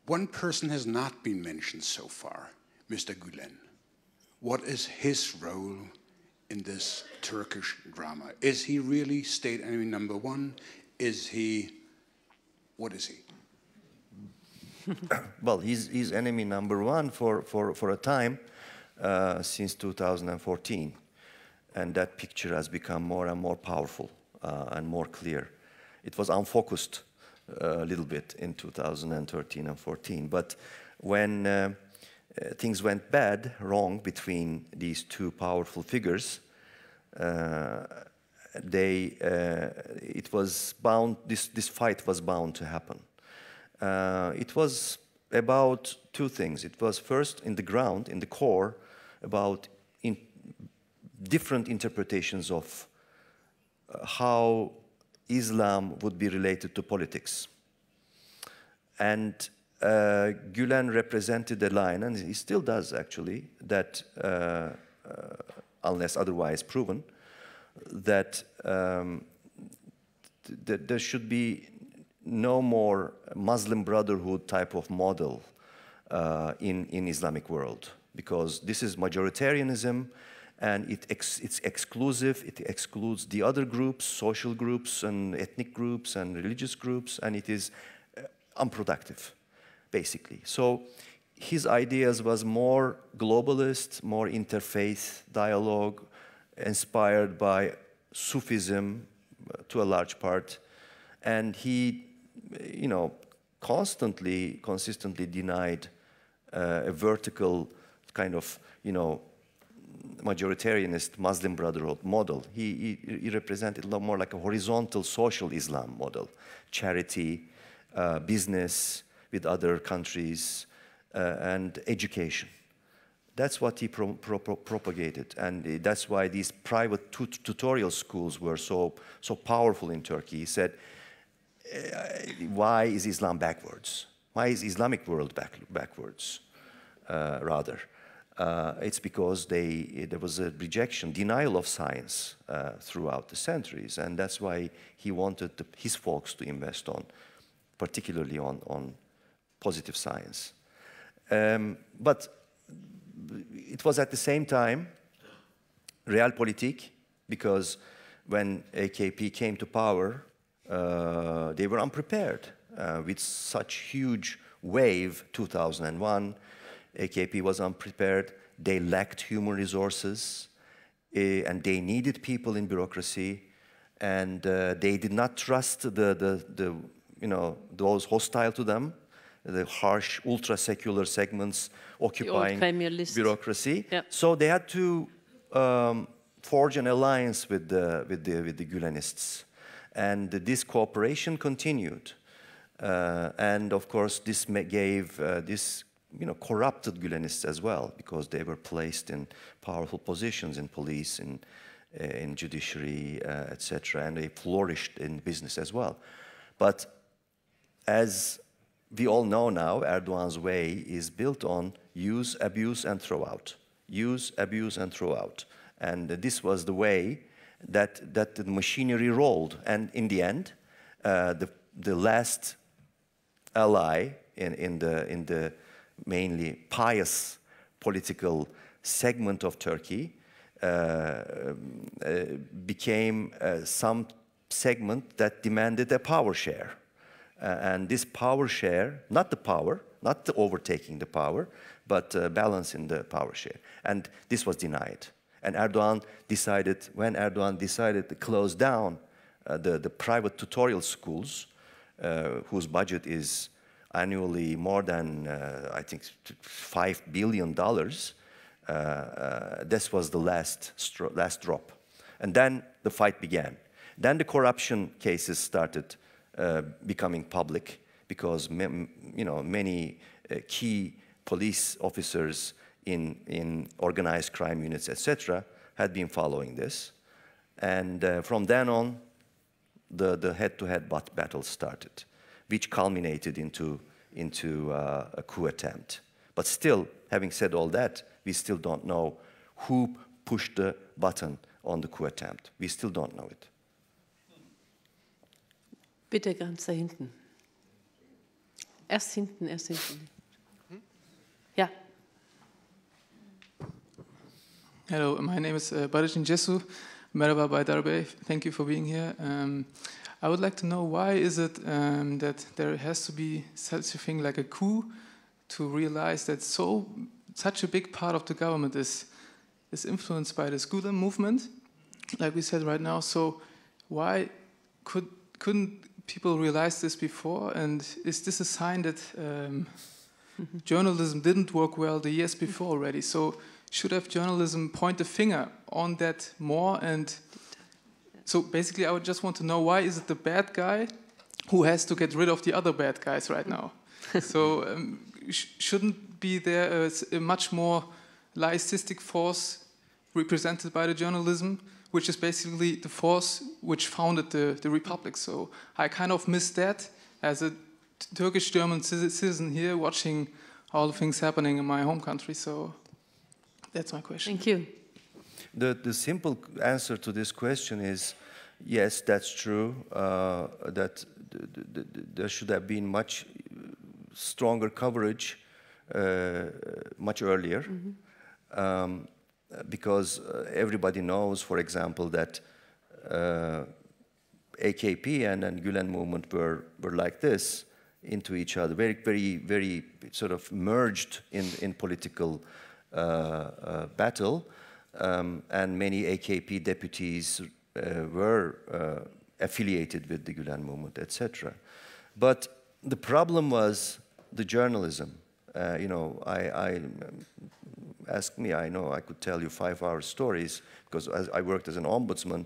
One person has not been mentioned so far, Mr. Gulen. What is his role in this Turkish drama? Is he really state enemy number one? Is he what is he? well, he's, he's enemy number one for, for, for a time uh, since 2014. And that picture has become more and more powerful uh, and more clear. It was unfocused uh, a little bit in 2013 and 14. But when uh, uh, things went bad, wrong, between these two powerful figures, they, uh, it was bound, this, this fight was bound to happen. Uh, it was about two things. It was first in the ground, in the core, about in different interpretations of uh, how Islam would be related to politics. And uh, Gulen represented a line, and he still does actually, that uh, uh, unless otherwise proven, that um, th there should be no more Muslim Brotherhood type of model uh, in, in Islamic world because this is majoritarianism and it ex it's exclusive, it excludes the other groups, social groups and ethnic groups and religious groups, and it is uh, unproductive, basically. So his ideas was more globalist, more interfaith dialogue, inspired by Sufism uh, to a large part. And he, you know, constantly, consistently denied uh, a vertical kind of, you know, majoritarianist Muslim Brotherhood model. He, he, he represented more like a horizontal social Islam model, charity, uh, business with other countries, uh, and education. That's what he pro pro propagated, and that's why these private tut tutorial schools were so, so powerful in Turkey. He said, eh, why is Islam backwards? Why is Islamic world back backwards, uh, rather? Uh, it's because they, there was a rejection, denial of science uh, throughout the centuries, and that's why he wanted the, his folks to invest on, particularly on, on positive science. Um, but it was at the same time Realpolitik, because when AKP came to power, uh, they were unprepared uh, with such huge wave 2001 akp was unprepared they lacked human resources uh, and they needed people in bureaucracy and uh, they did not trust the, the, the, you know those hostile to them the harsh, ultra-secular segments occupying bureaucracy. Yeah. So they had to um, forge an alliance with the, with the, with the Gülenists. And this cooperation continued. Uh, and of course, this gave uh, this you know, corrupted Gülenists as well, because they were placed in powerful positions in police, in, uh, in judiciary, uh, etc., and they flourished in business as well. But as we all know now Erdogan's way is built on use, abuse, and throw out. Use, abuse, and throw out. And this was the way that, that the machinery rolled. And in the end, uh, the, the last ally in, in, the, in the mainly pious political segment of Turkey uh, um, uh, became uh, some segment that demanded a power share. Uh, and this power share, not the power, not the overtaking the power, but uh, balancing the power share. And this was denied. And Erdogan decided, when Erdogan decided to close down uh, the, the private tutorial schools, uh, whose budget is annually more than, uh, I think, $5 billion, uh, this was the last, last drop. And then the fight began. Then the corruption cases started uh, becoming public because you know many uh, key police officers in in organized crime units etc had been following this and uh, from then on the the head-to-head -head battle started which culminated into into uh, a coup attempt but still having said all that we still don't know who pushed the button on the coup attempt we still don't know it Bitte ganz da hinten. Erst hinten, erst hinten. Hm? Ja. Hello, my name is uh, Jesu. Merhaba by Thank you for being here. Um, I would like to know why is it um, that there has to be such a thing like a coup to realize that so such a big part of the government is is influenced by this Gulen movement, like we said right now. So why could couldn't people realized this before, and is this a sign that um, journalism didn't work well the years before already? So should have journalism point the finger on that more? And so basically, I would just want to know why is it the bad guy who has to get rid of the other bad guys right now? so um, sh shouldn't be there a, a much more laicistic force represented by the journalism? which is basically the force which founded the, the republic. So I kind of miss that as a Turkish-German citizen here watching all the things happening in my home country. So that's my question. Thank you. The, the simple answer to this question is, yes, that's true, uh, that there should have been much stronger coverage uh, much earlier. Mm -hmm. um, because uh, everybody knows, for example, that uh, AKP and, and Gulen movement were, were like this into each other, very, very, very sort of merged in, in political uh, uh, battle. Um, and many AKP deputies uh, were uh, affiliated with the Gulen movement, etc. But the problem was the journalism. you know, I, I ask me, I know I could tell you five-hour stories because I worked as an ombudsman,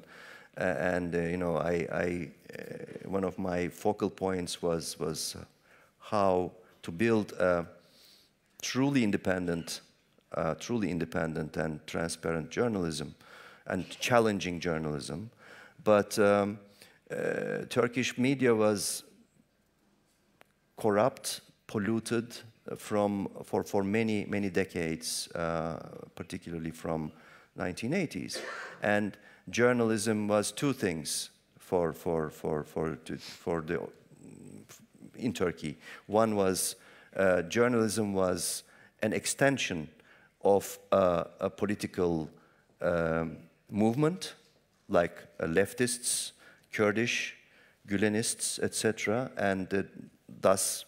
and uh, you know, I, I uh, one of my focal points was was how to build a truly independent, uh, truly independent and transparent journalism, and challenging journalism. But um, uh, Turkish media was corrupt, polluted, from, for, for many, many decades, uh, particularly from 1980s. And journalism was two things for, for, for, for, to, for the, in Turkey. One was uh, journalism was an extension of uh, a political um, movement, like uh, leftists, Kurdish, Gülenists, etc., and uh, thus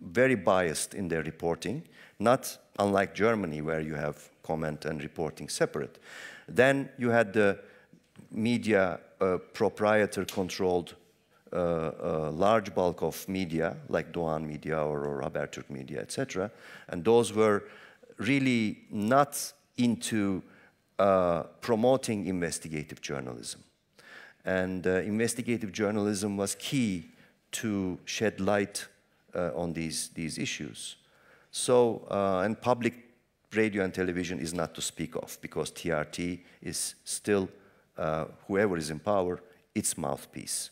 very biased in their reporting, not unlike Germany where you have comment and reporting separate. Then you had the media uh, proprietor controlled uh, uh large bulk of media like Doan Media or, or Habertürk Media, etc. And those were really not into uh, promoting investigative journalism. And uh, investigative journalism was key to shed light uh, on these, these issues. So, uh, and public radio and television is not to speak of because TRT is still, uh, whoever is in power, its mouthpiece.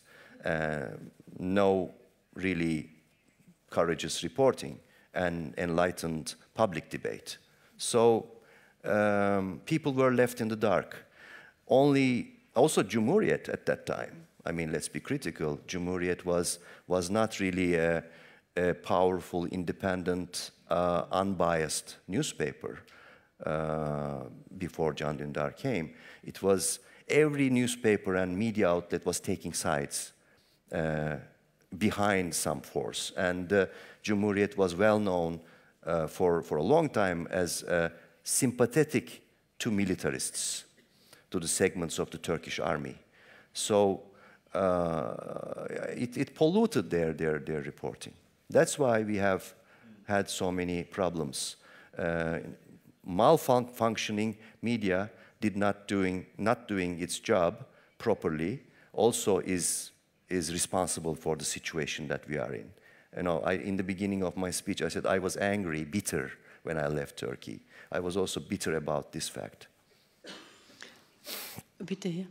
no really courageous reporting and enlightened public debate. So um, people were left in the dark. Only, also Jumhuriyet at that time. I mean, let's be critical. Jumhuriyet was, was not really a, a powerful, independent, uh, unbiased newspaper uh, before John Dündar came. It was every newspaper and media outlet was taking sides uh, behind some force. And uh, Cumhuriyet was well known uh, for, for a long time as uh, sympathetic to militarists, to the segments of the Turkish army. So uh, it, it polluted their, their, their reporting. That's why we have had so many problems. Uh, malfunctioning media did not doing, not doing its job properly also is, is responsible for the situation that we are in. You know, I, in the beginning of my speech, I said I was angry, bitter when I left Turkey. I was also bitter about this fact. Bitte hier.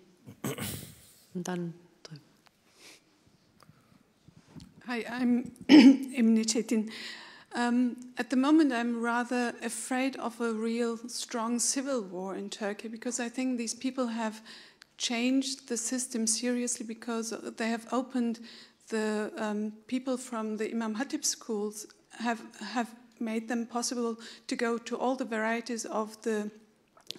Und dann Hi, I'm Emine Chetin. Um, at the moment, I'm rather afraid of a real strong civil war in Turkey because I think these people have changed the system seriously because they have opened the um, people from the Imam Hatip schools have have made them possible to go to all the varieties of the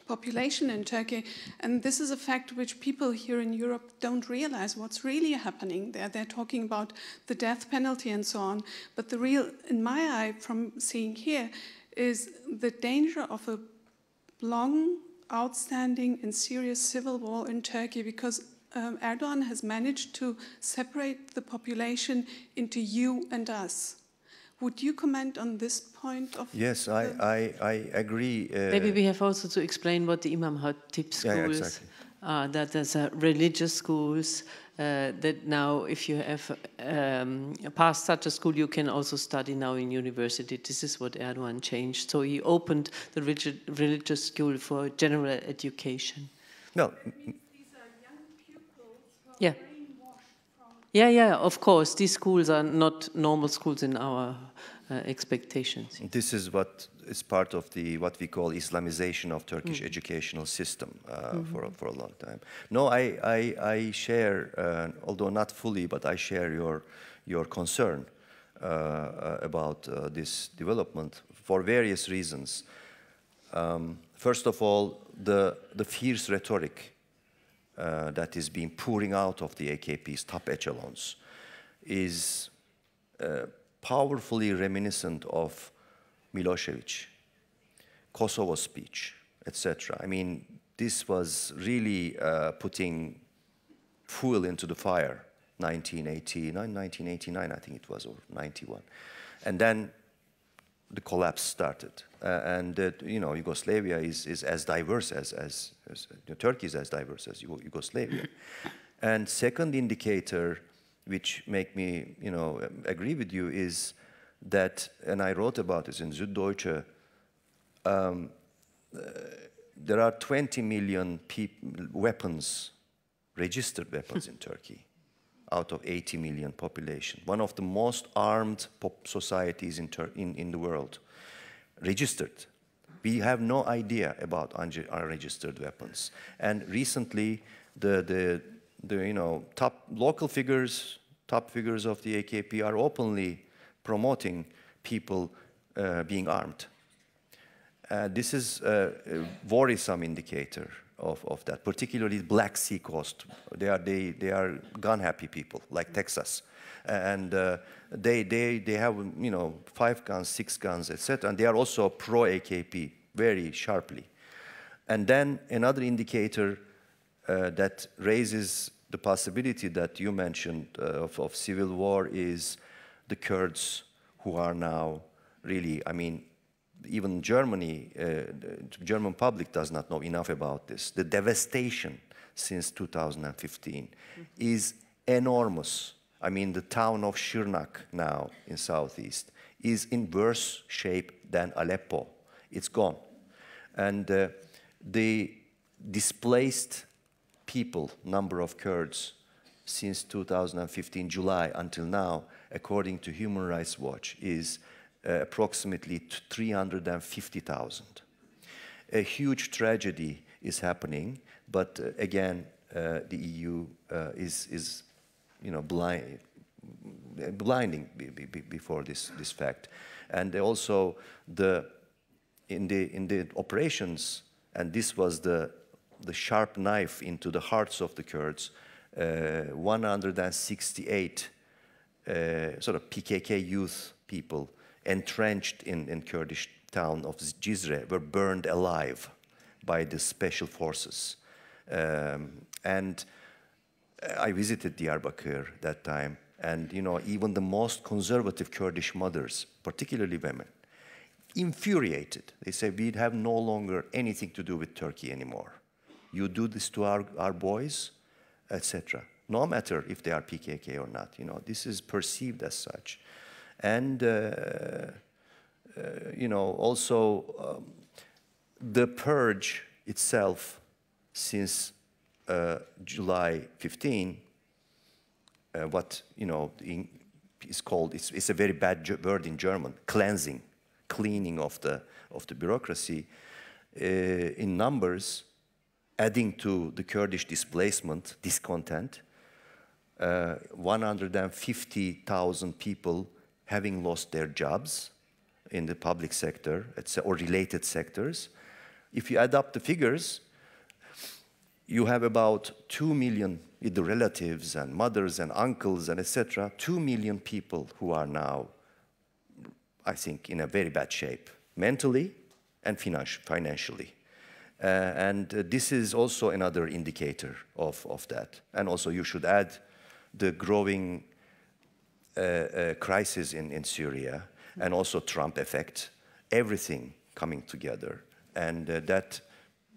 population in Turkey. And this is a fact which people here in Europe don't realize what's really happening there. They're talking about the death penalty and so on. But the real, in my eye, from seeing here, is the danger of a long, outstanding, and serious civil war in Turkey because um, Erdogan has managed to separate the population into you and us. Would you comment on this point of? Yes, I, I, I agree. Uh, Maybe we have also to explain what the Imam Hatip schools yeah, exactly. are. Uh, that there's a uh, religious schools uh, that now, if you have um, passed such a school, you can also study now in university. This is what Erdogan changed. So he opened the rigid, religious school for general education. No. Yeah. Yeah, yeah, of course. These schools are not normal schools in our uh, expectations. This is what is part of the what we call Islamization of Turkish mm. educational system mm -hmm. for for a long time. No, I I, I share, uh, although not fully, but I share your your concern about this development for various reasons. Um, first of all, the, the fierce rhetoric uh, that is being pouring out of the AKP's top echelons is uh, powerfully reminiscent of Milosevic, Kosovo speech, etc. I mean, this was really uh, putting fuel into the fire, 1989, 1989, I think it was, or 91. And then the collapse started. Uh, and, uh, you know, Yugoslavia is, is as diverse as, as, as Turkey is as diverse as Yugoslavia. and second indicator which make me, you know, agree with you is that, and I wrote about this in Süddeutsche, um, uh, there are 20 million weapons, registered weapons in Turkey, out of 80 million population. One of the most armed societies in, in, in, the world, registered. We have no idea about unregistered weapons. And recently, the, the the you know top local figures, top figures of the AKP are openly promoting people uh, being armed. Uh, this is a, a worrisome indicator of, of that, particularly Black Sea coast. They are, they, they are gun-happy people, like Texas. And uh, they, they, they have, you know, five guns, six guns, etc. And they are also pro-AKP, very sharply. And then another indicator uh, that raises the possibility that you mentioned uh, of, of civil war is the Kurds who are now really, I mean, even Germany, uh, the German public does not know enough about this. The devastation since 2015 mm-hmm. is enormous. I mean, the town of Shirnak now in southeast is in worse shape than Aleppo. It's gone. And uh, the displaced people, number of Kurds, since 2015 July until now, according to Human Rights Watch, is uh, approximately 350,000. A huge tragedy is happening, but uh, again, uh, the EU uh, is, is, you know, blind, blinding before this, this fact. And also, the, in, the, in the operations, and this was the the sharp knife into the hearts of the Kurds, uh, 168 uh, sort of PKK youth people entrenched in, in Kurdish town of Jizre were burned alive by the special forces. Um, and uh, I visited Diyarbakir that time, and you know, even the most conservative Kurdish mothers, particularly women, infuriated. They say, we have no longer anything to do with Turkey anymore you do this to our, our boys, etc. No matter if they are PKK or not, you know, this is perceived as such. And, uh, uh, you know, also um, the purge itself since uh, July 15, uh, what, you know, in, is called, it's, it's, a very bad word in German, cleansing, cleaning of the, of the bureaucracy uh, in numbers, adding to the Kurdish displacement, discontent, uh, 150,000 people having lost their jobs in the public sector or related sectors. If you add up the figures, you have about 2 million with the relatives and mothers and uncles and etc 2 million people who are now i think in a very bad shape mentally and financially uh, and uh, this is also another indicator of, of that. And also you should add the growing uh, uh crisis in, in Syria and also Trump effect, everything coming together. And uh, that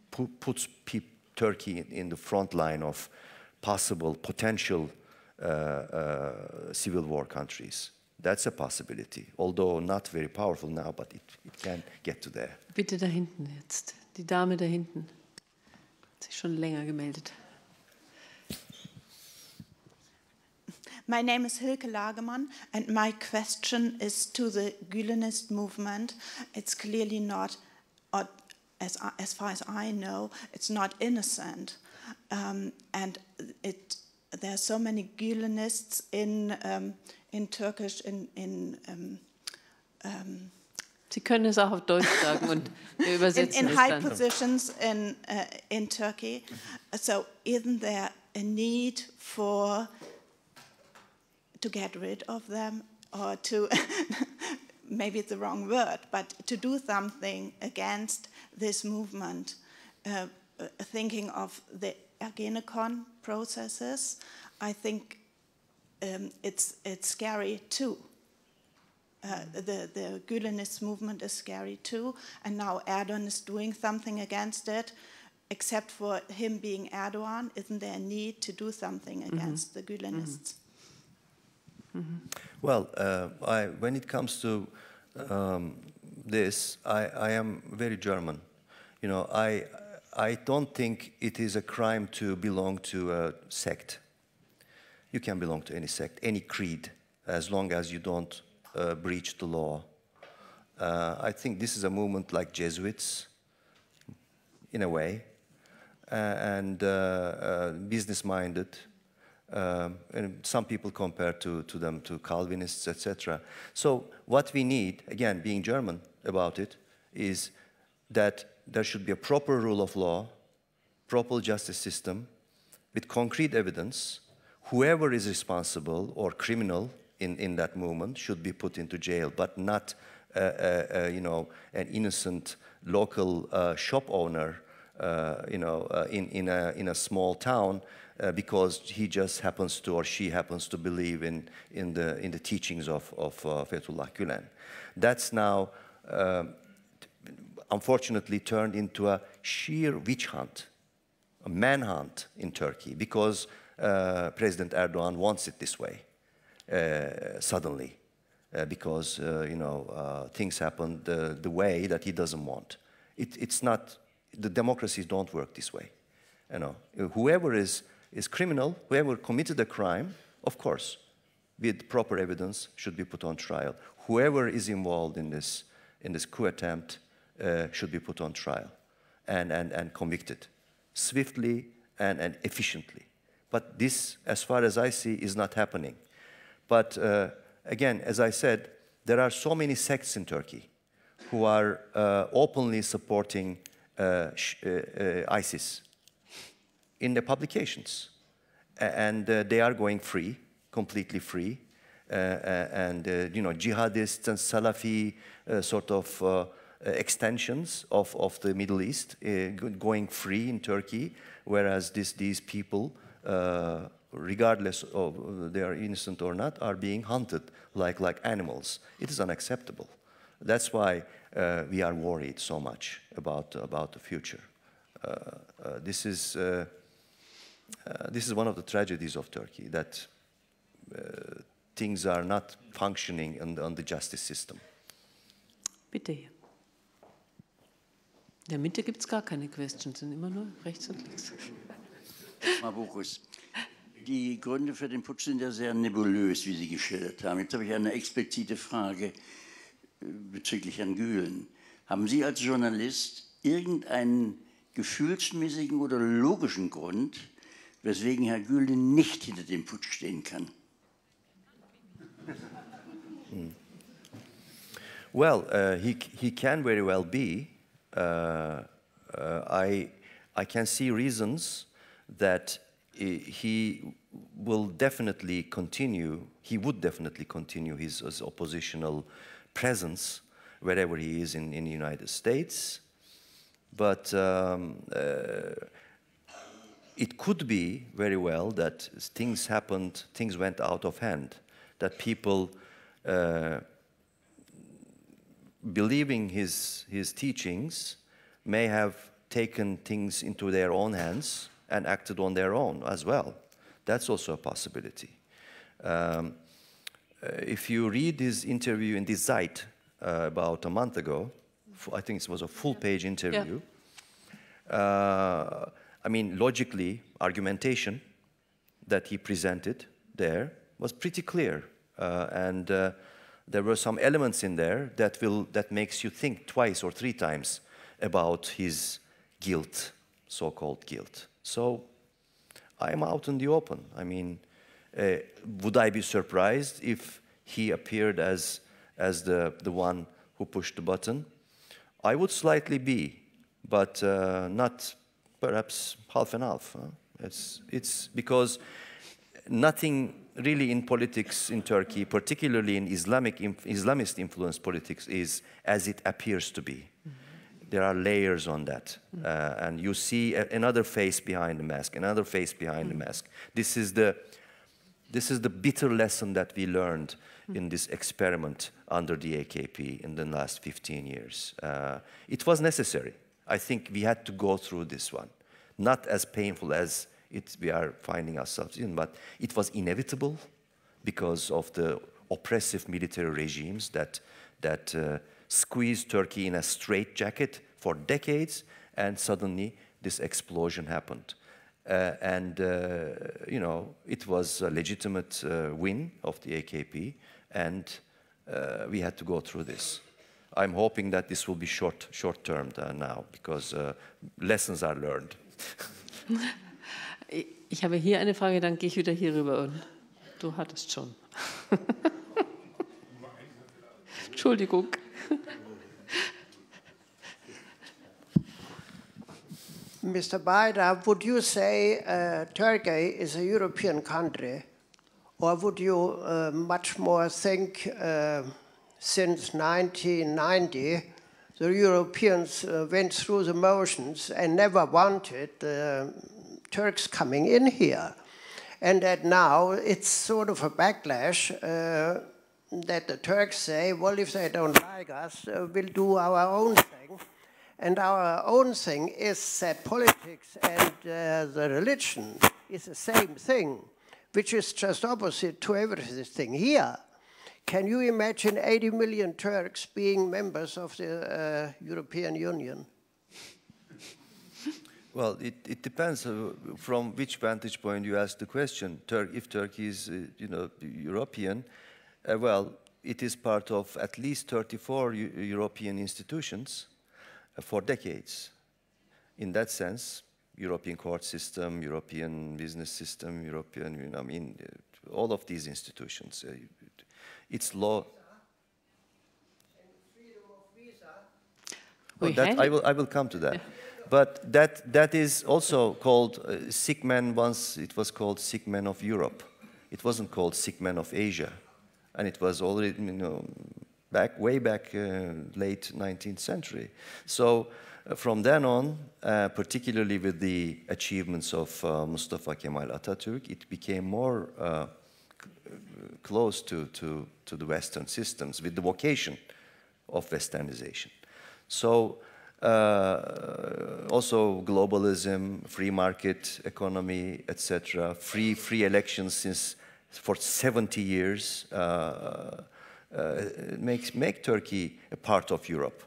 pu puts pe Turkey in, in, the front line of possible potential uh, civil war countries. That's a possibility, although not very powerful now, but it, it can get to there. Bitte da hinten jetzt. Die Dame da hinten hat sich schon länger gemeldet. My name is Hilke Lagemann, and my question is to the Gülenist movement. It's clearly not, as, as far as I know, it's not innocent. Um, and it, there are so many Gülenists in, um, in Turkish, in, in um, Sie können es auch auf Deutsch sagen und wir übersetzen in, in es high positions in uh, in Turkey, so isn't there a need for to get rid of them or to maybe it's the wrong word, but to do something against this movement, uh, thinking of the Ergenekon processes, I think um, it's it's scary too. Uh, the, the Gülenist movement is scary too, and now Erdogan is doing something against it. Except for him being Erdogan, isn't there a need to do something mm-hmm. against mm -hmm. the Gülenists? Mm -hmm. Mm-hmm. Well, uh, I, when it comes to um, this, I, I, am very German. You know, I, I don't think it is a crime to belong to a sect. You can belong to any sect, any creed, as long as you don't uh, breach the law. Uh, I think this is a movement like Jesuits, in a way, uh, and uh, uh, business-minded. and some people compare to, to them to Calvinists, etc. So what we need, again, being German about it, is that there should be a proper rule of law, proper justice system, with concrete evidence. Whoever is responsible or criminal in, in that movement should be put into jail, but not uh, uh, uh you know, an innocent local uh, shop owner you know, in, in, a, in a small town uh, because he just happens to or she happens to believe in, in, the, in the teachings of, of uh, Fethullah Gulen. That's now uh, unfortunately turned into a sheer witch hunt, a manhunt in Turkey because President Erdogan wants it this way. Uh, suddenly uh, because uh, you know things happen the, the way that he doesn't want. It, it's not the democracies don't work this way. You know, whoever is is criminal, whoever committed a crime, of course, with proper evidence, should be put on trial. Whoever is involved in this in this coup attempt uh, should be put on trial and, and, and convicted swiftly and, and efficiently. But this, as far as I see, is not happening. But uh, again, as I said, there are so many sects in Turkey who are uh, openly supporting uh, uh, uh, ISIS in the publications. And they are going free, completely free. and, you know, jihadists and Salafi sort of extensions of, of the Middle East going free in Turkey, whereas this, these people uh, regardless of they are innocent or not, are being hunted like, like animals. It is unacceptable. That's why uh, we are worried so much about, about the future. Uh, uh, this, is, uh, uh, this is one of the tragedies of Turkey, that uh, things are not functioning on the, on the justice system. Bitte hier. In der Mitte gibt es gar keine Questions, sind immer nur rechts und links. Die Gründe für den Putsch sind ja sehr nebulös, wie Sie geschildert haben. Jetzt habe ich eine explizite Frage äh, bezüglich Herrn Gülen. Haben Sie als Journalist irgendeinen gefühlsmäßigen oder logischen Grund, weswegen Herr Gülen nicht hinter dem Putsch stehen kann? Hm. Well, uh, he, he can very well be. Uh, uh, I, I can see reasons that he will definitely continue, he would definitely continue his, his oppositional presence wherever he is in, in the United States. But um, uh, it could be very well that things happened, things went out of hand, that people uh, believing his, his teachings may have taken things into their own hands and acted on their own as well. That's also a possibility. Um, uh, if you read his interview in Die Zeit uh, about a month ago, I think it was a full-page interview. Yeah. Uh, I mean, logically, argumentation that he presented there was pretty clear, uh, and uh, there were some elements in there that will that makes you think twice or three times about his guilt, so-called guilt. So I'm out in the open. I mean, uh, would I be surprised if he appeared as, as the, the one who pushed the button? I would slightly be, but uh, not perhaps half and half. Huh? It's, it's because nothing really in politics in Turkey, particularly in Islamic Islamist influenced politics, is as it appears to be. Mm -hmm there are layers on that. Mm. Uh, and you see a, another face behind the mask, another face behind mm. the mask. This is the, this is the bitter lesson that we learned mm. in this experiment under the AKP in the last 15 years. Uh, it was necessary. I think we had to go through this one. Not as painful as it, we are finding ourselves in, but it was inevitable because of the oppressive military regimes that, that uh, squeezed Turkey in a straitjacket for decades, and suddenly this explosion happened. Uh, and, uh, you know, it was a legitimate uh, win of the AKP, and uh, we had to go through this. I'm hoping that this will be short, short-term now, because uh, lessons are learned. ich habe hier eine Frage, dann gehe ich wieder hier rüber. Und du hattest schon. Entschuldigung. Mr. Baida, would you say uh, Turkey is a European country? Or would you uh, much more think uh, since 1990 the Europeans uh, went through the motions and never wanted Turks coming in here? And that now it's sort of a backlash uh, that the Turks say, well, if they don't like us, uh, we'll do our own thing. And our own thing is that politics and uh, the religion is the same thing, which is just opposite to everything here. Can you imagine 80 million Turks being members of the uh, European Union? Well, it, it depends uh, from which vantage point you ask the question. Tur if Turkey is, uh, you know, European, uh, well, it is part of at least 34 U European institutions uh, for decades. In that sense, European court system, European business system, European, you know, I mean, uh, all of these institutions. Uh, it's law. Well, that, I, will, I will come to that. But that, that is also called uh, sick man once, it was called sick man of Europe. It wasn't called sick man of Asia. And it was already, you know, back way back uh, late 19th century. So uh, from then on, uh, particularly with the achievements of uh, Mustafa Kemal Atatürk, it became more uh, close to, to, to the Western systems with the vocation of Westernization. So uh, also globalism, free market economy, etc., free free elections since for 70 years, uh, uh, makes, make Turkey a part of Europe,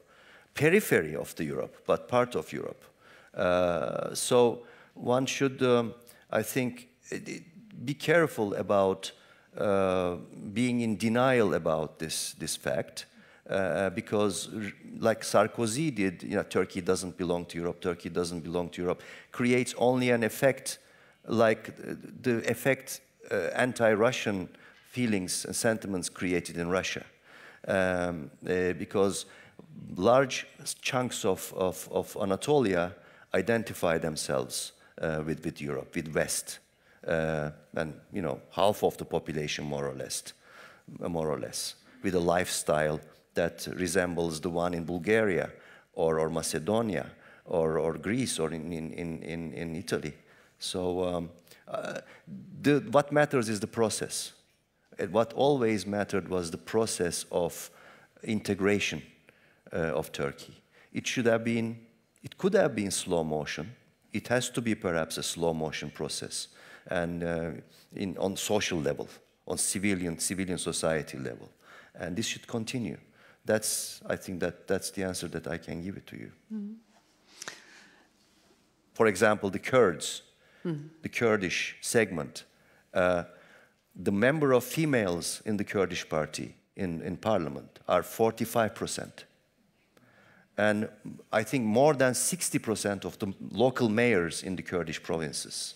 periphery of the Europe, but part of Europe. Uh, so one should, um, I think, be careful about uh, being in denial about this, this fact. Uh, because, like Sarkozy did, you know, Turkey doesn't belong to Europe, Turkey doesn't belong to Europe, creates only an effect like the effect uh, anti-Russian feelings and sentiments created in Russia. Um, uh, because large chunks of, of, of Anatolia identify themselves uh, with, with Europe, with West. and, you know, half of the population, more or less, more or less, with a lifestyle that resembles the one in Bulgaria or, or Macedonia or, or Greece or in, in, in, in Italy. So um, the, what matters is the process. And what always mattered was the process of integration uh, of Turkey. It should have been, it could have been slow motion. It has to be perhaps a slow motion process, and uh, in, on social level, on civilian civilian society level, and this should continue. That's I think that that's the answer that I can give it to you. Mm -hmm. For example, the Kurds the Kurdish segment, uh, the member of females in the Kurdish party in, in parliament are 45%. And I think more than 60% of the local mayors in the Kurdish provinces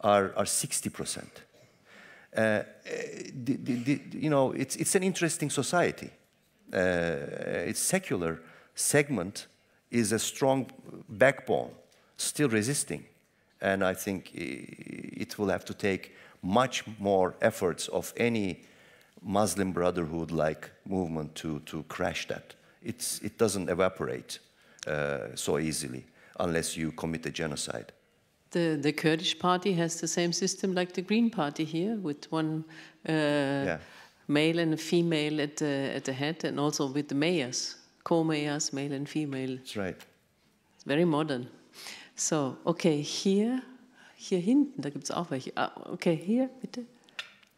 are, are 60%. Uh, the, the, the, you know, it's, it's an interesting society. Uh, its secular segment is a strong backbone, still resisting. And I think it will have to take much more efforts of any Muslim Brotherhood-like movement to, to crash that. It's, it doesn't evaporate uh, so easily unless you commit a genocide. The, the Kurdish party has the same system like the Green Party here, with one uh, yeah. male and a female at the, at the head, and also with the mayors, co-mayors, male and female. That's right. It's very modern. So, okay, hier, hier hinten, da gibt es auch welche. Ah, okay, hier, bitte.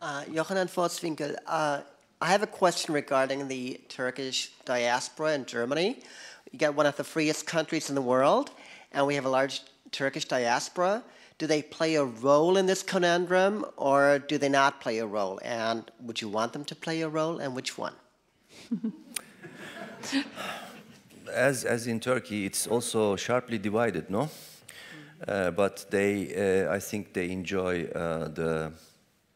Uh, Johann uh, I have a question regarding the Turkish diaspora in Germany. You got one of the freest countries in the world, and we have a large Turkish diaspora. Do they play a role in this conundrum, or do they not play a role? And would you want them to play a role, and which one? as, as in Turkey, it's also sharply divided, no? Uh, but they, uh, I think they enjoy uh, the,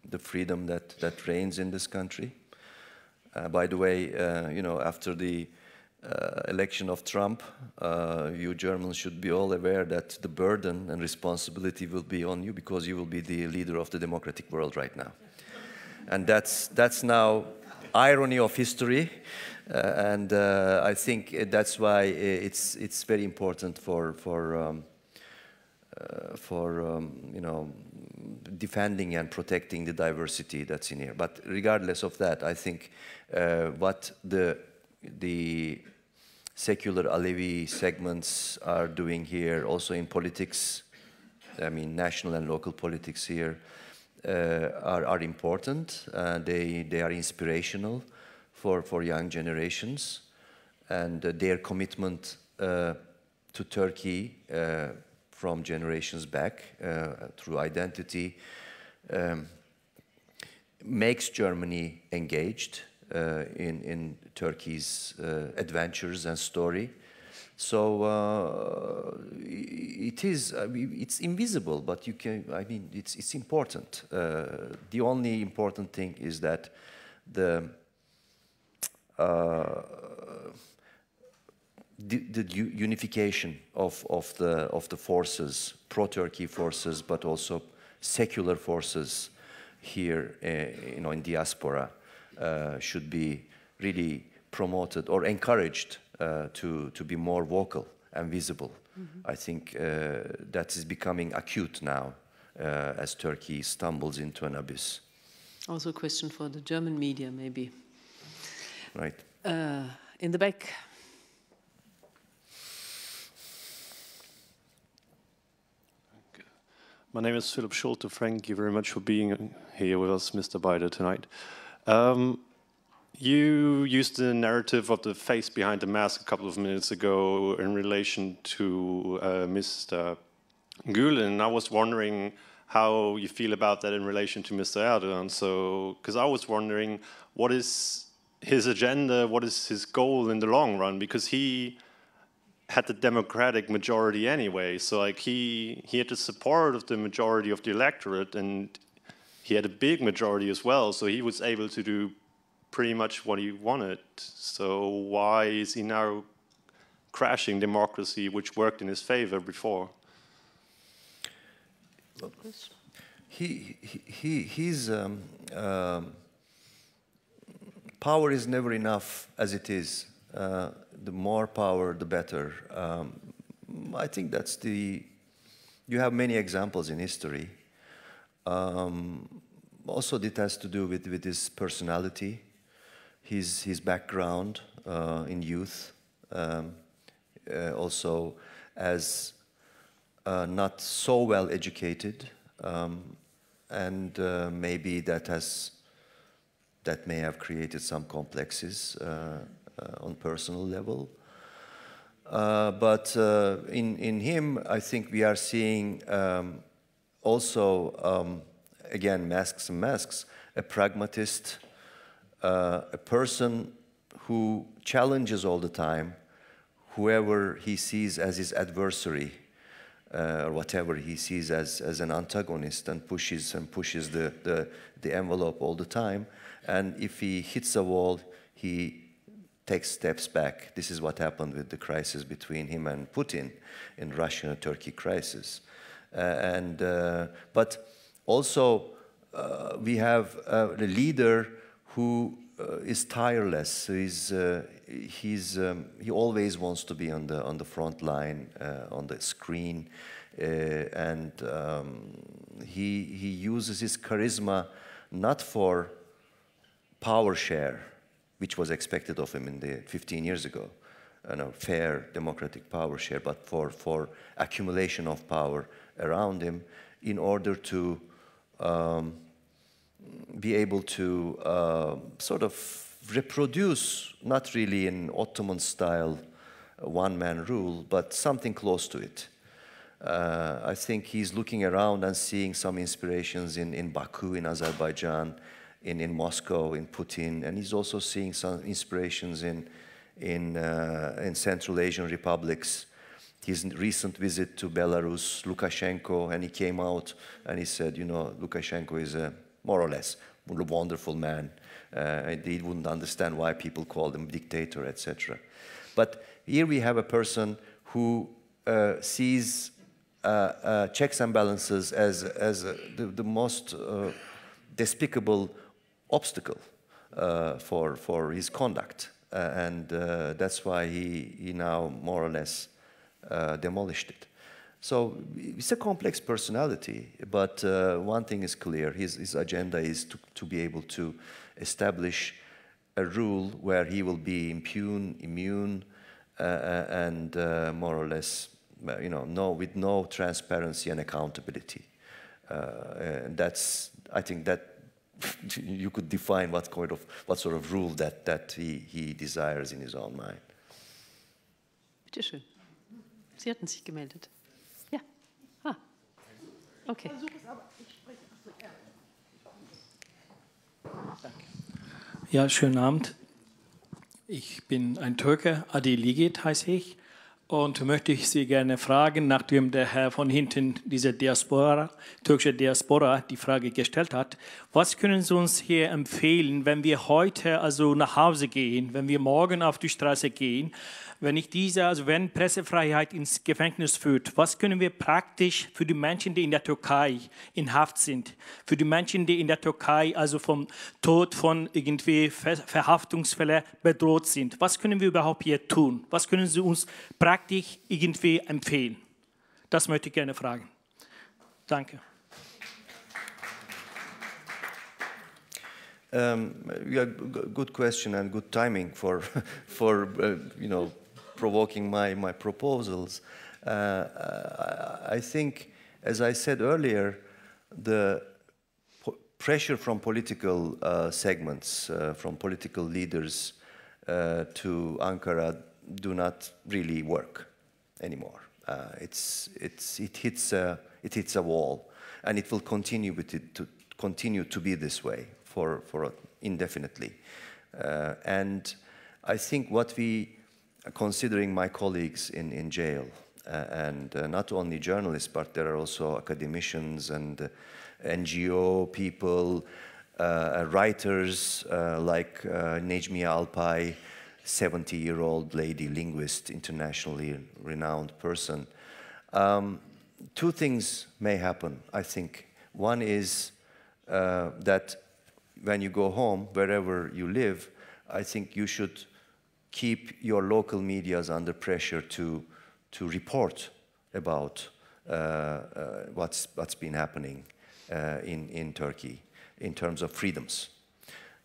the freedom that, that reigns in this country. by the way, you know, after the uh, election of Trump, uh, you Germans should be all aware that the burden and responsibility will be on you because you will be the leader of the democratic world right now. And that's, that's now irony of history. Uh, and I think that's why it's, it's very important for, for um, uh, for um, you know defending and protecting the diversity that's in here. But regardless of that, I think uh, what the the secular Alevi segments are doing here, also in politics, I mean national and local politics here, uh, are are important. Uh, they they are inspirational for for young generations, and uh, their commitment uh, to Turkey from generations back uh, through identity, um, makes Germany engaged uh, in, in Turkey's uh, adventures and story. So uh, it is, I mean, it's invisible, but you can, I mean, it's, it's important. Uh, the only important thing is that the uh, the, the unification of, of, the, of the forces, pro-Turkey forces, but also secular forces here uh, you know, in diaspora uh, should be really promoted or encouraged uh, to, to be more vocal and visible. Mm -hmm. I think uh, that is becoming acute now uh, as Turkey stumbles into an abyss. Also a question for the German media, maybe. Right. Uh, in the back. My name is Philip Schulte. Thank you very much for being here with us, Mr. Bider, tonight. Um, you used the narrative of the face behind the mask a couple of minutes ago in relation to uh, Mr. Gulen. I was wondering how you feel about that in relation to Mr. Erdogan. So, because I was wondering what is his agenda, what is his goal in the long run? Because he had the democratic majority anyway. So like he he had the support of the majority of the electorate, and he had a big majority as well. So he was able to do pretty much what he wanted. So why is he now crashing democracy, which worked in his favor before? He he he's. Um, um, power is never enough as it is uh, the more power, the better. Um, I think that's the, you have many examples in history. Um, also, it has to do with, with his personality, his, his background uh, in youth, um, uh, also as uh, not so well educated, um, and uh, maybe that has that may have created some complexes uh, uh, on personal level. Uh, but uh, in, in him, I think we are seeing um, also, um, again, masks and masks, a pragmatist, a person who challenges all the time whoever he sees as his adversary uh, or whatever he sees as, as an antagonist and pushes and pushes the, the, the envelope all the time. And if he hits a wall, he takes steps back. This is what happened with the crisis between him and Putin in Russia-Turkey crisis. Uh, and, uh, but also uh, we have uh, a leader who uh, is tireless. So he's, uh, he's, um, he always wants to be on the, on the front line, on the screen, and um, he, he uses his charisma not for power share, which was expected of him in the 15 years ago, you know, fair democratic power share, but for, for accumulation of power around him in order to um, be able to uh, sort of reproduce, not really in Ottoman style uh, one man rule, but something close to it. Uh, I think he's looking around and seeing some inspirations in, in Baku, in Azerbaijan, in, in Moscow, in Putin, and he's also seeing some inspirations in, in, uh, in Central Asian republics. His recent visit to Belarus, Lukashenko, and he came out and he said, you know, Lukashenko is a, more or less a wonderful man. Uh, he wouldn't understand why people call him dictator, etc. But here we have a person who uh, sees uh, uh, checks and balances as, as uh, the, the most despicable obstacle uh, for, for his conduct. Uh, and uh, that's why he, he now more or less demolished it. So it's a complex personality, but uh, one thing is clear. His, his agenda is to, to be able to establish a rule where he will be impune, immune, uh, and uh, more or less, you know, no, with no transparency and accountability. and that's, I think that you could define what, kind of, what sort of rule that, that he, he desires in his own mind. Bitte schön. Sie hatten sich gemeldet. Ja. Ah. Okay. Ja, schönen Abend. Ich bin ein Türke, Adi Ligit heiße ich. Und möchte ich Sie gerne fragen, nachdem der Herr von hinten diese Diaspora, türkische Diaspora die Frage gestellt hat, was können Sie uns hier empfehlen, wenn wir heute also nach Hause gehen, wenn wir morgen auf die Straße gehen, wenn ich diese, also wenn Pressefreiheit ins Gefängnis führt, was können wir praktisch für die Menschen, die in der Türkei in Haft sind, für die Menschen, die in der Türkei also vom Tod von irgendwie Verhaftungsfällen bedroht sind, was können wir überhaupt hier tun? Was können Sie uns praktisch irgendwie empfehlen? Das möchte ich gerne fragen. Danke. Um, yeah, good question and good timing for, for uh, you know, provoking my, my proposals. Uh, uh I think, as I said earlier, the pressure from political uh, segments, uh, from political leaders uh, to Ankara do not really work anymore. Uh, it's, it's, it, hits a, it hits a wall, and it will continue, with it to, continue to be this way for, for indefinitely. and I think what we considering my colleagues in, in jail, uh, and uh, not only journalists, but there are also academicians and uh, NGO people, writers like Nejmi Alpay, 70-year-old lady linguist, internationally renowned person. Um, two things may happen, I think. One is uh, that when you go home, wherever you live, I think you should keep your local medias under pressure to, to report about uh, uh, what's, what's been happening uh, in, in Turkey in terms of freedoms.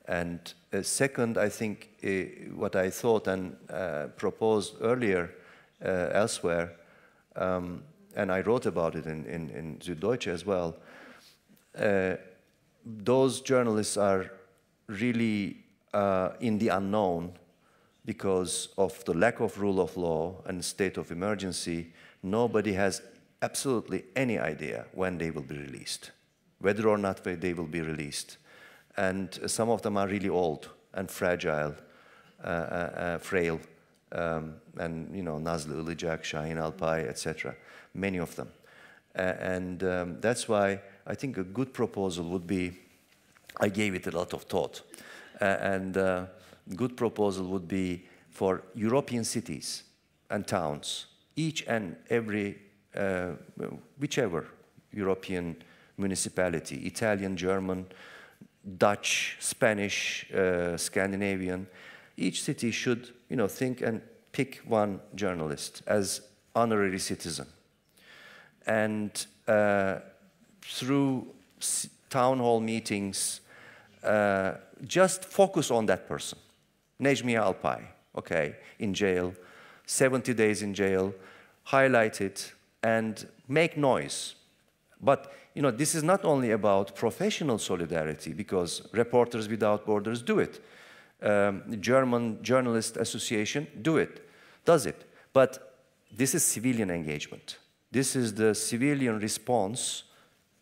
And uh, second, I think uh, what I thought and uh, proposed earlier elsewhere, um, and I wrote about it in, in, in Süddeutsche as well, those journalists are really in the unknown because of the lack of rule of law and state of emergency, nobody has absolutely any idea when they will be released, whether or not they will be released. And uh, some of them are really old and fragile, uh, uh, uh frail, um, and you know, Nazlı Ilıcak, Şahin Alpay, etc. Many of them. Uh, and um, that's why I think a good proposal would be, I gave it a lot of thought, and uh, good proposal would be for European cities and towns, each and every, uh, whichever European municipality, Italian, German, Dutch, Spanish, uh, Scandinavian, each city should you know, think and pick one journalist as honorary citizen. And uh, through town hall meetings, uh, just focus on that person. Nejmi Alpay, okay, in jail, 70 days in jail, highlight it and make noise. But you know, this is not only about professional solidarity because Reporters Without Borders do it. Um, German Journalist Association do it, does it. But this is civilian engagement. This is the civilian response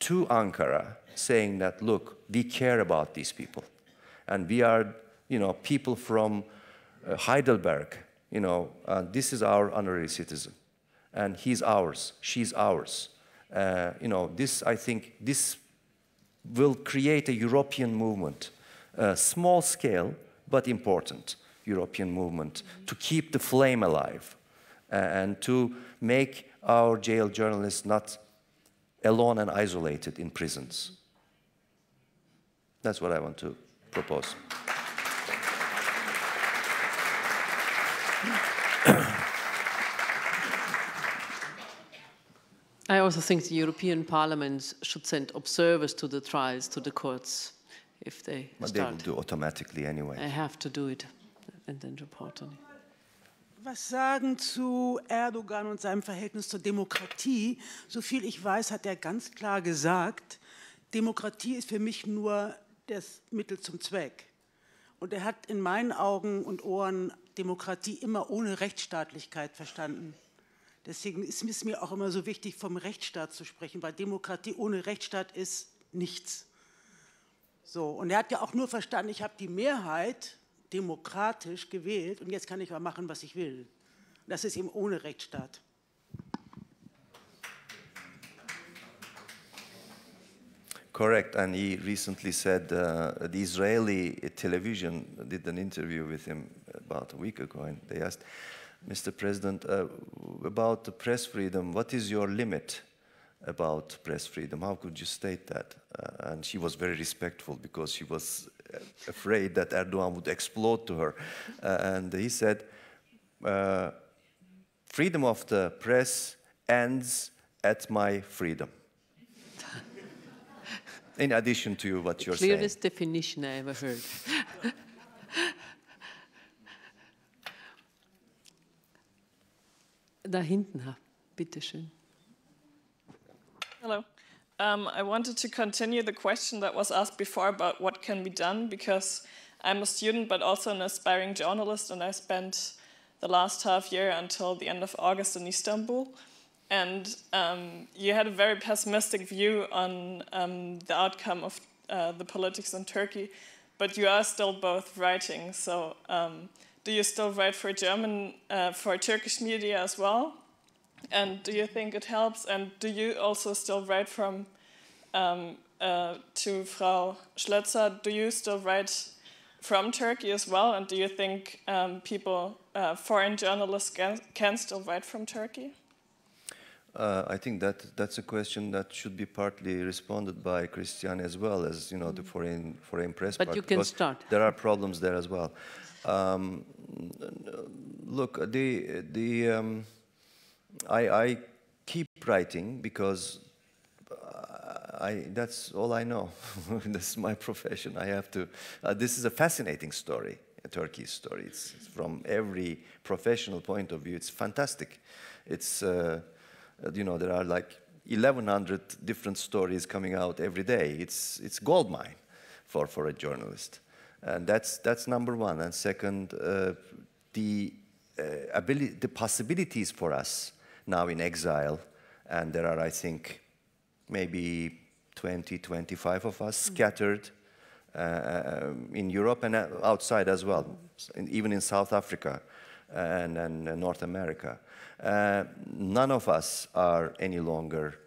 to Ankara saying that, look, we care about these people. And we are you know, people from uh, Heidelberg, you know, uh, this is our honorary citizen, and he's ours, she's ours. Uh, you know, this, I think, this will create a European movement, a small scale, but important European movement to keep the flame alive and to make our jail journalists not alone and isolated in prisons. That's what I want to propose. I also think the European Parliament should send observers to the trials, to the courts, if they But start. they will do automatically anyway. I have to do it and then report on it. Was sagen zu Erdogan und seinem Verhältnis zur Demokratie? So viel ich weiß, hat er ganz klar gesagt, Demokratie ist für mich nur das Mittel zum Zweck. Und er hat in meinen Augen und Ohren Demokratie immer ohne Rechtsstaatlichkeit verstanden. Deswegen ist es mir auch immer so wichtig, vom Rechtsstaat zu sprechen, weil Demokratie ohne Rechtsstaat ist nichts. So, und er hat ja auch nur verstanden, ich habe die Mehrheit demokratisch gewählt und jetzt kann ich mal machen, was ich will. Das ist eben ohne Rechtsstaat. correct. And he recently said uh, the Israeli television did an interview with him about a week ago, and they asked, Mr. President, uh, about the press freedom. What is your limit about press freedom? How could you state that? Uh, and she was very respectful because she was uh, afraid that Erdogan would explode to her. Uh, and he said, uh, freedom of the press ends at my freedom. In addition to what you're saying. clearest definition I ever heard. da hinten, bitte schön. Hello. Um, I wanted to continue the question that was asked before about what can be done because I'm a student but also an aspiring journalist and I spent the last half year until the end of August in Istanbul. And um, you had a very pessimistic view on um, the outcome of uh, the politics in Turkey, but you are still both writing. So um, do you still write for German, uh, for Turkish media as well? And do you think it helps? And do you also still write from um, uh, to Frau Schlözer? Do you still write from Turkey as well? And do you think um, people, uh, foreign journalists, can, can still write from Turkey? Uh, I think that that's a question that should be partly responded by Christian as well as you know the mm. foreign foreign press. But part, you can start. There are problems there as well. Um, look, the the um, I, I keep writing because uh, I that's all I know. this is my profession. I have to. Uh, this is a fascinating story, a Turkey story. It's, it's, from every professional point of view. It's fantastic. It's uh, uh you know there are like 1,100 different stories coming out every day. It's it's gold mine for for a journalist. And that's, that's number one. And second, uh, the, uh, ability, the possibilities for us now in exile, and there are, I think, maybe 20, 25 of us mm. scattered uh, uh, in Europe and uh, outside as well, even in South Africa uh, and, and North America. none of us are any longer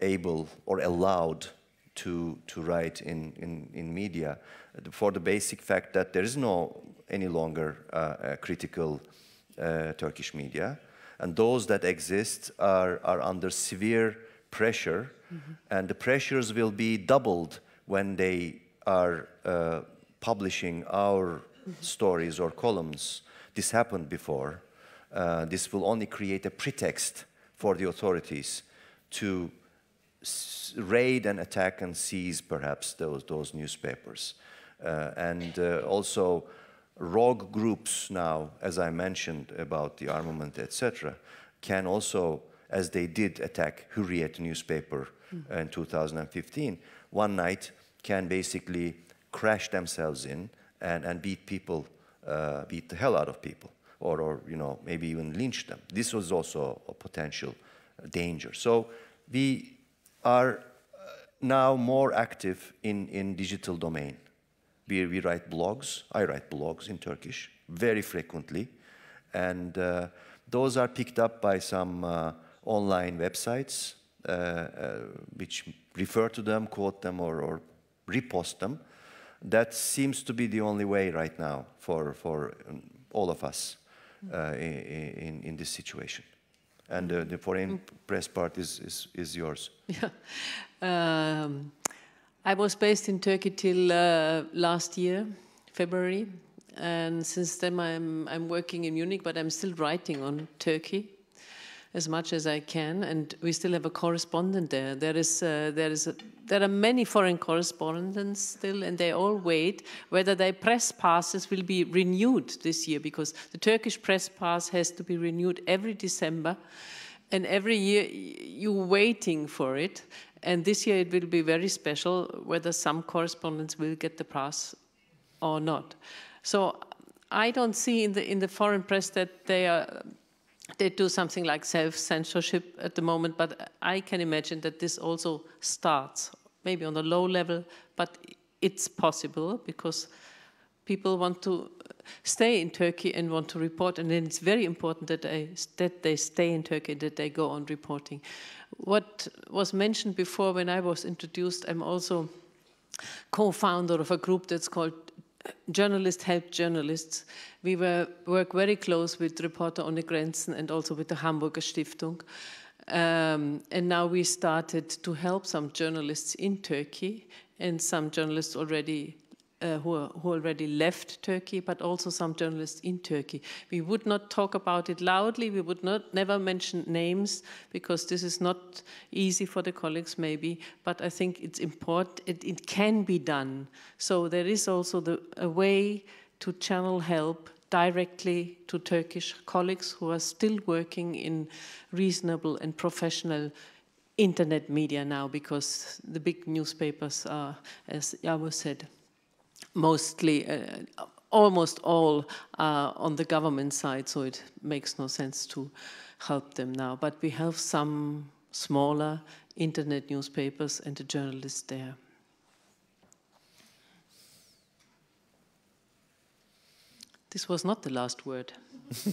able or allowed to, to write in, in, in media uh, for the basic fact that there is no any longer uh, critical uh, Turkish media. And those that exist are, are under severe pressure, mm -hmm. and the pressures will be doubled when they are uh, publishing our mm -hmm. stories or columns. This happened before. Uh, this will only create a pretext for the authorities to raid and attack and seize perhaps those, those newspapers. Uh, and uh, also rogue groups now, as I mentioned about the armament, etc., can also, as they did attack Hurriyet newspaper mm. in 2015, one night can basically crash themselves in and, and beat people, uh, beat the hell out of people, or, or you know maybe even lynch them. This was also a potential danger. So we are uh, now more active in, in digital domain. We, we write blogs. I write blogs in Turkish very frequently. And uh, those are picked up by some uh, online websites uh, uh which refer to them, quote them, or, or, repost them. That seems to be the only way right now for, for um, all of us uh, in, in, in this situation and uh, the foreign press part is, is, is yours. Yeah. Um, I was based in Turkey till uh, last year, February, and since then I'm, I'm working in Munich, but I'm still writing on Turkey as much as I can, and we still have a correspondent there. There is uh, there is a, there are many foreign correspondents still, and they all wait whether their press passes will be renewed this year because the Turkish press pass has to be renewed every December, and every year you're waiting for it. And this year it will be very special whether some correspondents will get the pass or not. So I don't see in the in the foreign press that they are they do something like self-censorship at the moment, but I can imagine that this also starts, maybe on a low level, but it's possible because people want to stay in Turkey and want to report, and then it's very important that they, that they stay in Turkey, that they go on reporting. What was mentioned before when I was introduced, I'm also co-founder of a group that's called journalists help journalists. We were, work very close with Reporter ohne Grenzen and also with the Hamburger Stiftung. Um, and now we started to help some journalists in Turkey, and some journalists already uh, who, who, already left Turkey, but also some journalists in Turkey. We would not talk about it loudly. We would not never mention names because this is not easy for the colleagues, maybe. But I think it's important. It, it can be done. So there is also the, a way to channel help directly to Turkish colleagues who are still working in reasonable and professional internet media now because the big newspapers are, as Yavo said, mostly, uh, almost all uh, on the government side, so it makes no sense to help them now. But we have some smaller internet newspapers and a journalist there. This was not the last word.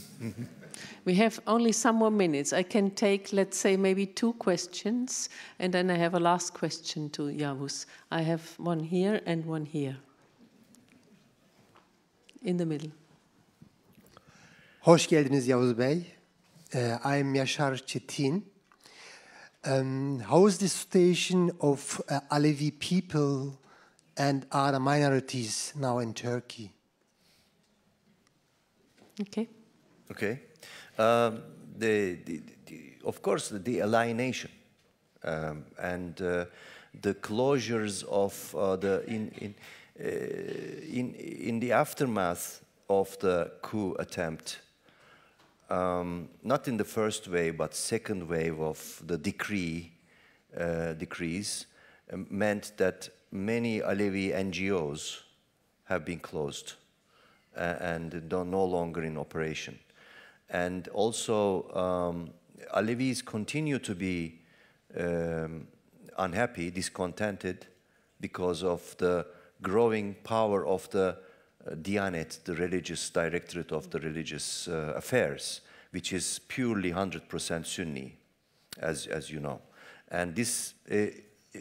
we have only some more minutes. I can take, let's say, maybe two questions, and then I have a last question to Yavuz. I have one here and one here in the middle. Hoş geldiniz Yavuz Bey. Uh, I'm Yaşar Çetin. Um, how is the situation of uh, Alevi people and other minorities now in Turkey? Okay. Okay. Um, the, the, the, of course, the alienation um, and uh, the closures of uh, the in, in uh, in, in the aftermath of the coup attempt, um, not in the first wave, but second wave of the decree, uh, decrees, um, meant that many Alevi NGOs have been closed uh, and no longer in operation. And also, um, Alevis continue to be um, unhappy, discontented because of the growing power of the uh, Diyanet, the religious directorate of the religious uh, affairs, which is purely 100% Sunni, as, as you know. And this uh, uh,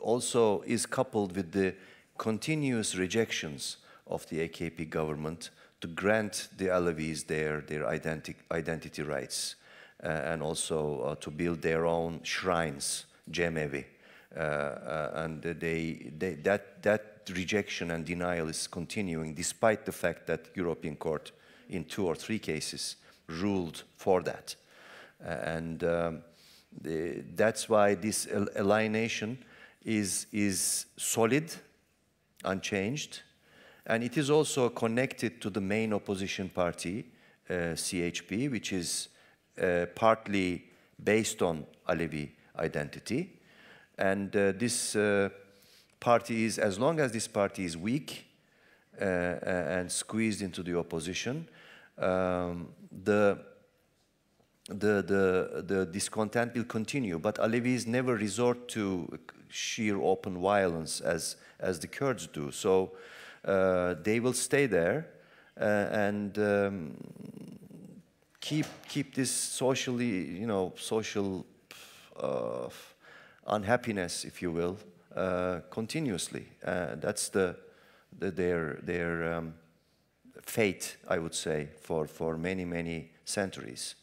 also is coupled with the continuous rejections of the AKP government to grant the Alawis their, their identi identity rights uh, and also uh, to build their own shrines, Cemevi. and they, they, that, that rejection and denial is continuing, despite the fact that European Court, in two or three cases, ruled for that. Uh, and um, the, that's why this alienation is, is solid, unchanged, and it is also connected to the main opposition party, uh, CHP, which is uh, partly based on Alevi identity. And uh, this uh, party is, as long as this party is weak uh, uh, and squeezed into the opposition, um, the, the, the, the discontent will continue. But Alevis never resort to sheer open violence as, as the Kurds do. So uh, they will stay there uh, and um, keep, keep this socially, you know, social uh, unhappiness, if you will, uh, continuously. Uh, that's the, the, their, their um, fate, I would say, for, for many, many centuries.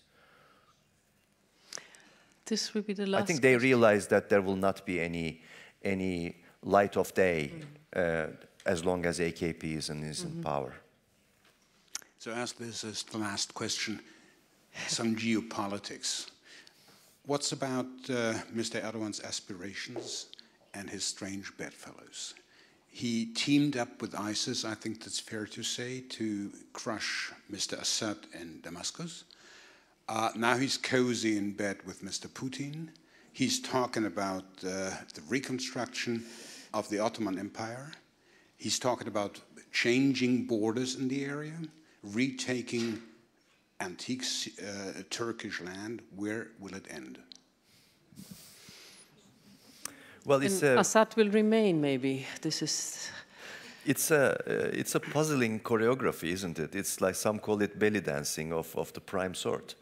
This will be the last. I think they realize that there will not be any, any light of day mm. uh, as long as AKP is in, is mm -hmm. in mm-hmm. power. So, as this is the last question, some geopolitics. What's about uh, Mr. Erdogan's aspirations? and his strange bedfellows. He teamed up with ISIS, I think that's fair to say, to crush Mr. Assad in Damascus. Uh, now he's cozy in bed with Mr. Putin. He's talking about uh, the reconstruction of the Ottoman Empire. He's talking about changing borders in the area, retaking antique uh, Turkish land. Where will it end? Well, it's and a, Assad will remain, maybe. This is. It's a uh, it's a puzzling choreography, isn't it? It's like some call it belly dancing of of the prime sort.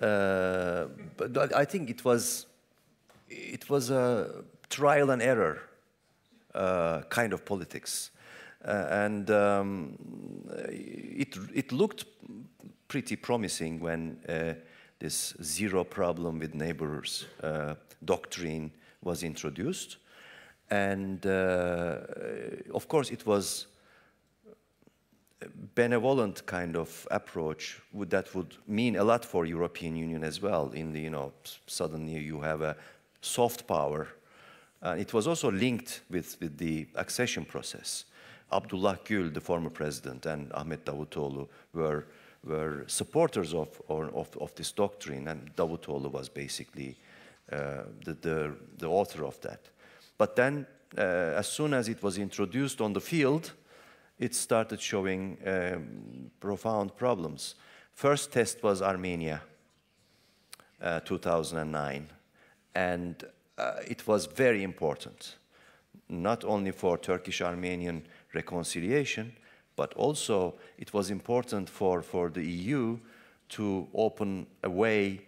Uh, but I think it was it was a trial and error uh, kind of politics, uh, and um, it it looked pretty promising when uh, this zero problem with neighbors uh, doctrine was introduced. And uh, of course, it was benevolent kind of approach would, that would mean a lot for European Union as well. In the you know suddenly you have a soft power. Uh, it was also linked with, with the accession process. Abdullah Gül, the former president, and Ahmet Davutoğlu were were supporters of, or, of, of this doctrine, and Davutoğlu was basically uh, the, the, the, author of that. But then, uh, as soon as it was introduced on the field, it started showing um, profound problems. First test was Armenia, uh, 2009, and it was very important, not only for Turkish-Armenian reconciliation, but also it was important for, for the EU to open a way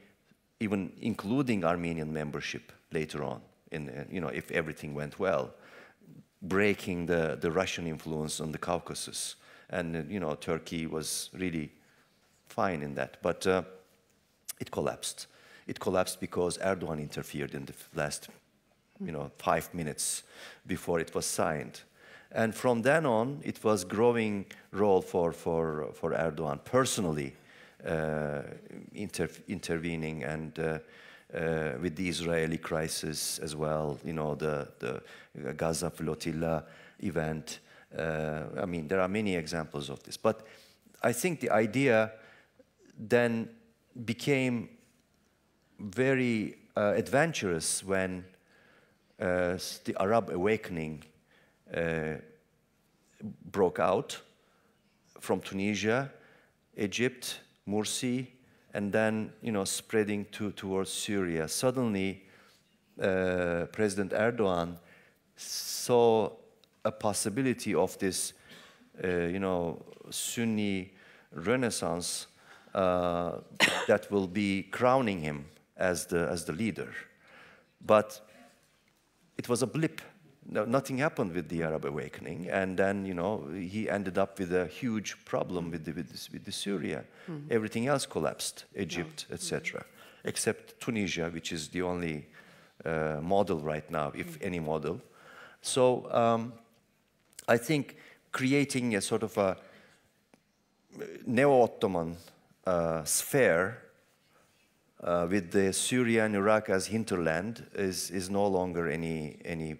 even including Armenian membership later on, in, uh, you know, if everything went well, breaking the, the Russian influence on the Caucasus. And, uh, you know, Turkey was really fine in that. But uh, it collapsed. It collapsed because Erdogan interfered in the last, you know, five minutes before it was signed. And from then on, it was growing role for, for, for Erdogan personally uh, inter intervening and uh, uh, with the Israeli crisis as well, you know, the, the Gaza flotilla event. Uh, I mean, there are many examples of this. But I think the idea then became very uh, adventurous when uh, the Arab awakening broke out from Tunisia, Egypt, Morsi, and then you know spreading to towards Syria. Suddenly, uh, President Erdogan saw a possibility of this, uh, you know, Sunni renaissance uh, that will be crowning him as the as the leader, but it was a blip no, nothing happened with the Arab awakening. And then, you know, he ended up with a huge problem with the, with, with the Syria. Mm -hmm. Everything else collapsed, Egypt, yeah. etc. Mm -hmm. Except Tunisia, which is the only uh, model right now, if mm -hmm. any model. So um, I think creating a sort of a uh, neo-Ottoman uh, sphere uh, with the Syria and Iraq as hinterland is, is no longer any, any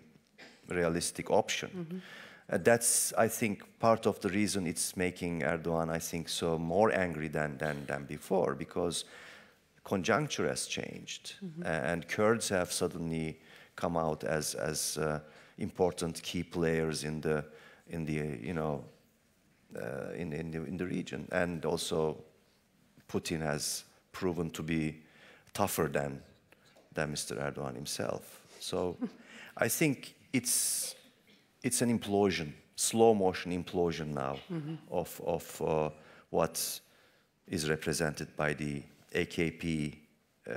realistic option. Mm -hmm. uh, that's, I think, part of the reason it's making Erdogan, I think, so more angry than, than, than before, because conjuncture has changed, mm -hmm. and Kurds have suddenly come out as, as uh, important key players in the, in the you know, uh, in, in, the, in the region. And also, Putin has proven to be tougher than, than Mr. Erdogan himself. So I think it's, it's an implosion, slow motion implosion now mm -hmm. of, of uh, what is represented by the AKP uh,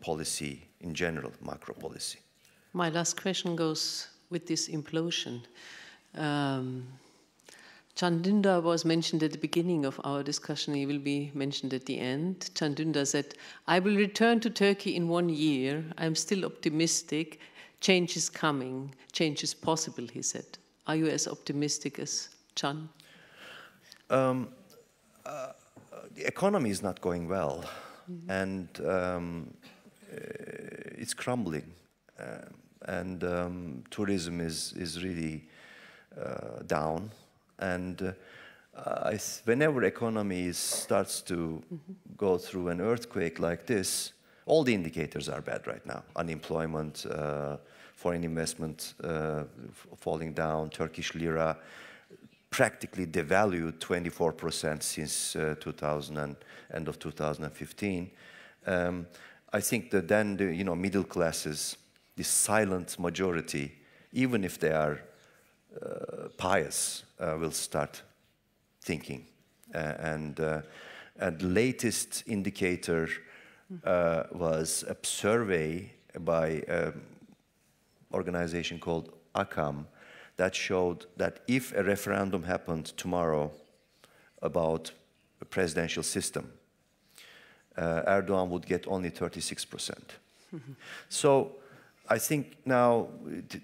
policy in general, macro policy. My last question goes with this implosion. Um, was mentioned at the beginning of our discussion. He will be mentioned at the end. Chandinda said, I will return to Turkey in one year. I'm still optimistic. Change is coming, change is possible, he said. Are you as optimistic as Chan? Um, uh, the uh, economy is not going well, mm -hmm. and um, uh, it's crumbling, uh, and um, tourism is is really uh, down, and. Uh, whenever economy starts to mm -hmm. go through an earthquake like this, all the indicators are bad right now. Unemployment, uh, foreign investment uh, falling down, Turkish lira practically devalued 24% since uh, 2000 end of 2015. Um, I think that then the you know middle classes, the silent majority, even if they are uh, pious, uh, will start thinking. Uh, and uh, and latest indicator uh, was a survey by an um, organization called ACAM that showed that if a referendum happened tomorrow about a presidential system, uh, Erdogan would get only 36 percent. So I think now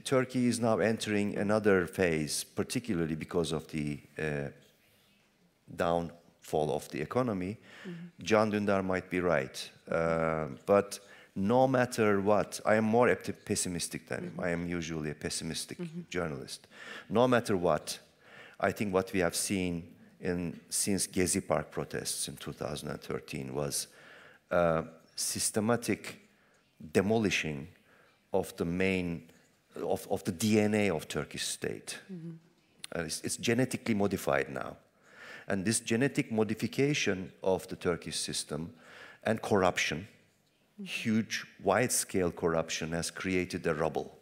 Turkey is now entering another phase, particularly because of the uh, down fall of the economy, mm -hmm. John Dündar might be right. Uh, but no matter what, I am more pessimistic than mm -hmm. him. Mm-hmm. I am usually a pessimistic mm -hmm. journalist. No matter what, I think what we have seen in, since Gezi Park protests in 2013 was uh, systematic demolishing of the main, of, of the DNA of Turkish state. Mm-hmm. Uh, it's, it's genetically modified now and this genetic modification of the Turkish system and corruption, huge wide-scale corruption has created a rubble.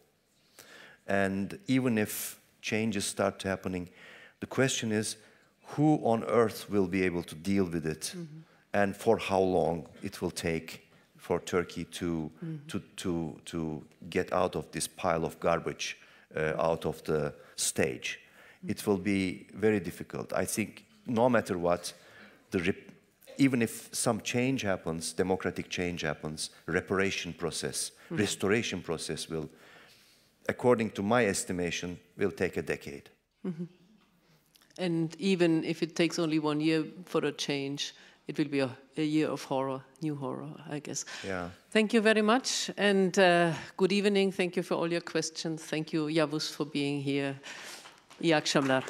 And even if changes start happening, the question is, who on earth will be able to deal with it? Mm -hmm. And for how long it will take for Turkey to, mm -hmm. to, to, to get out of this pile of garbage, uh, out of the stage? Mm-hmm. It will be very difficult. I think no matter what, even if some change happens, democratic change happens, reparation process, mm. restoration process will, according to my estimation, will take a decade. Mm -hmm. And even if it takes only one year for a change, it will be a, a year of horror, new horror, I guess. Yeah. Thank you very much, and uh, good evening. Thank you for all your questions. Thank you, Yavuz, for being here. Iak Shamlar.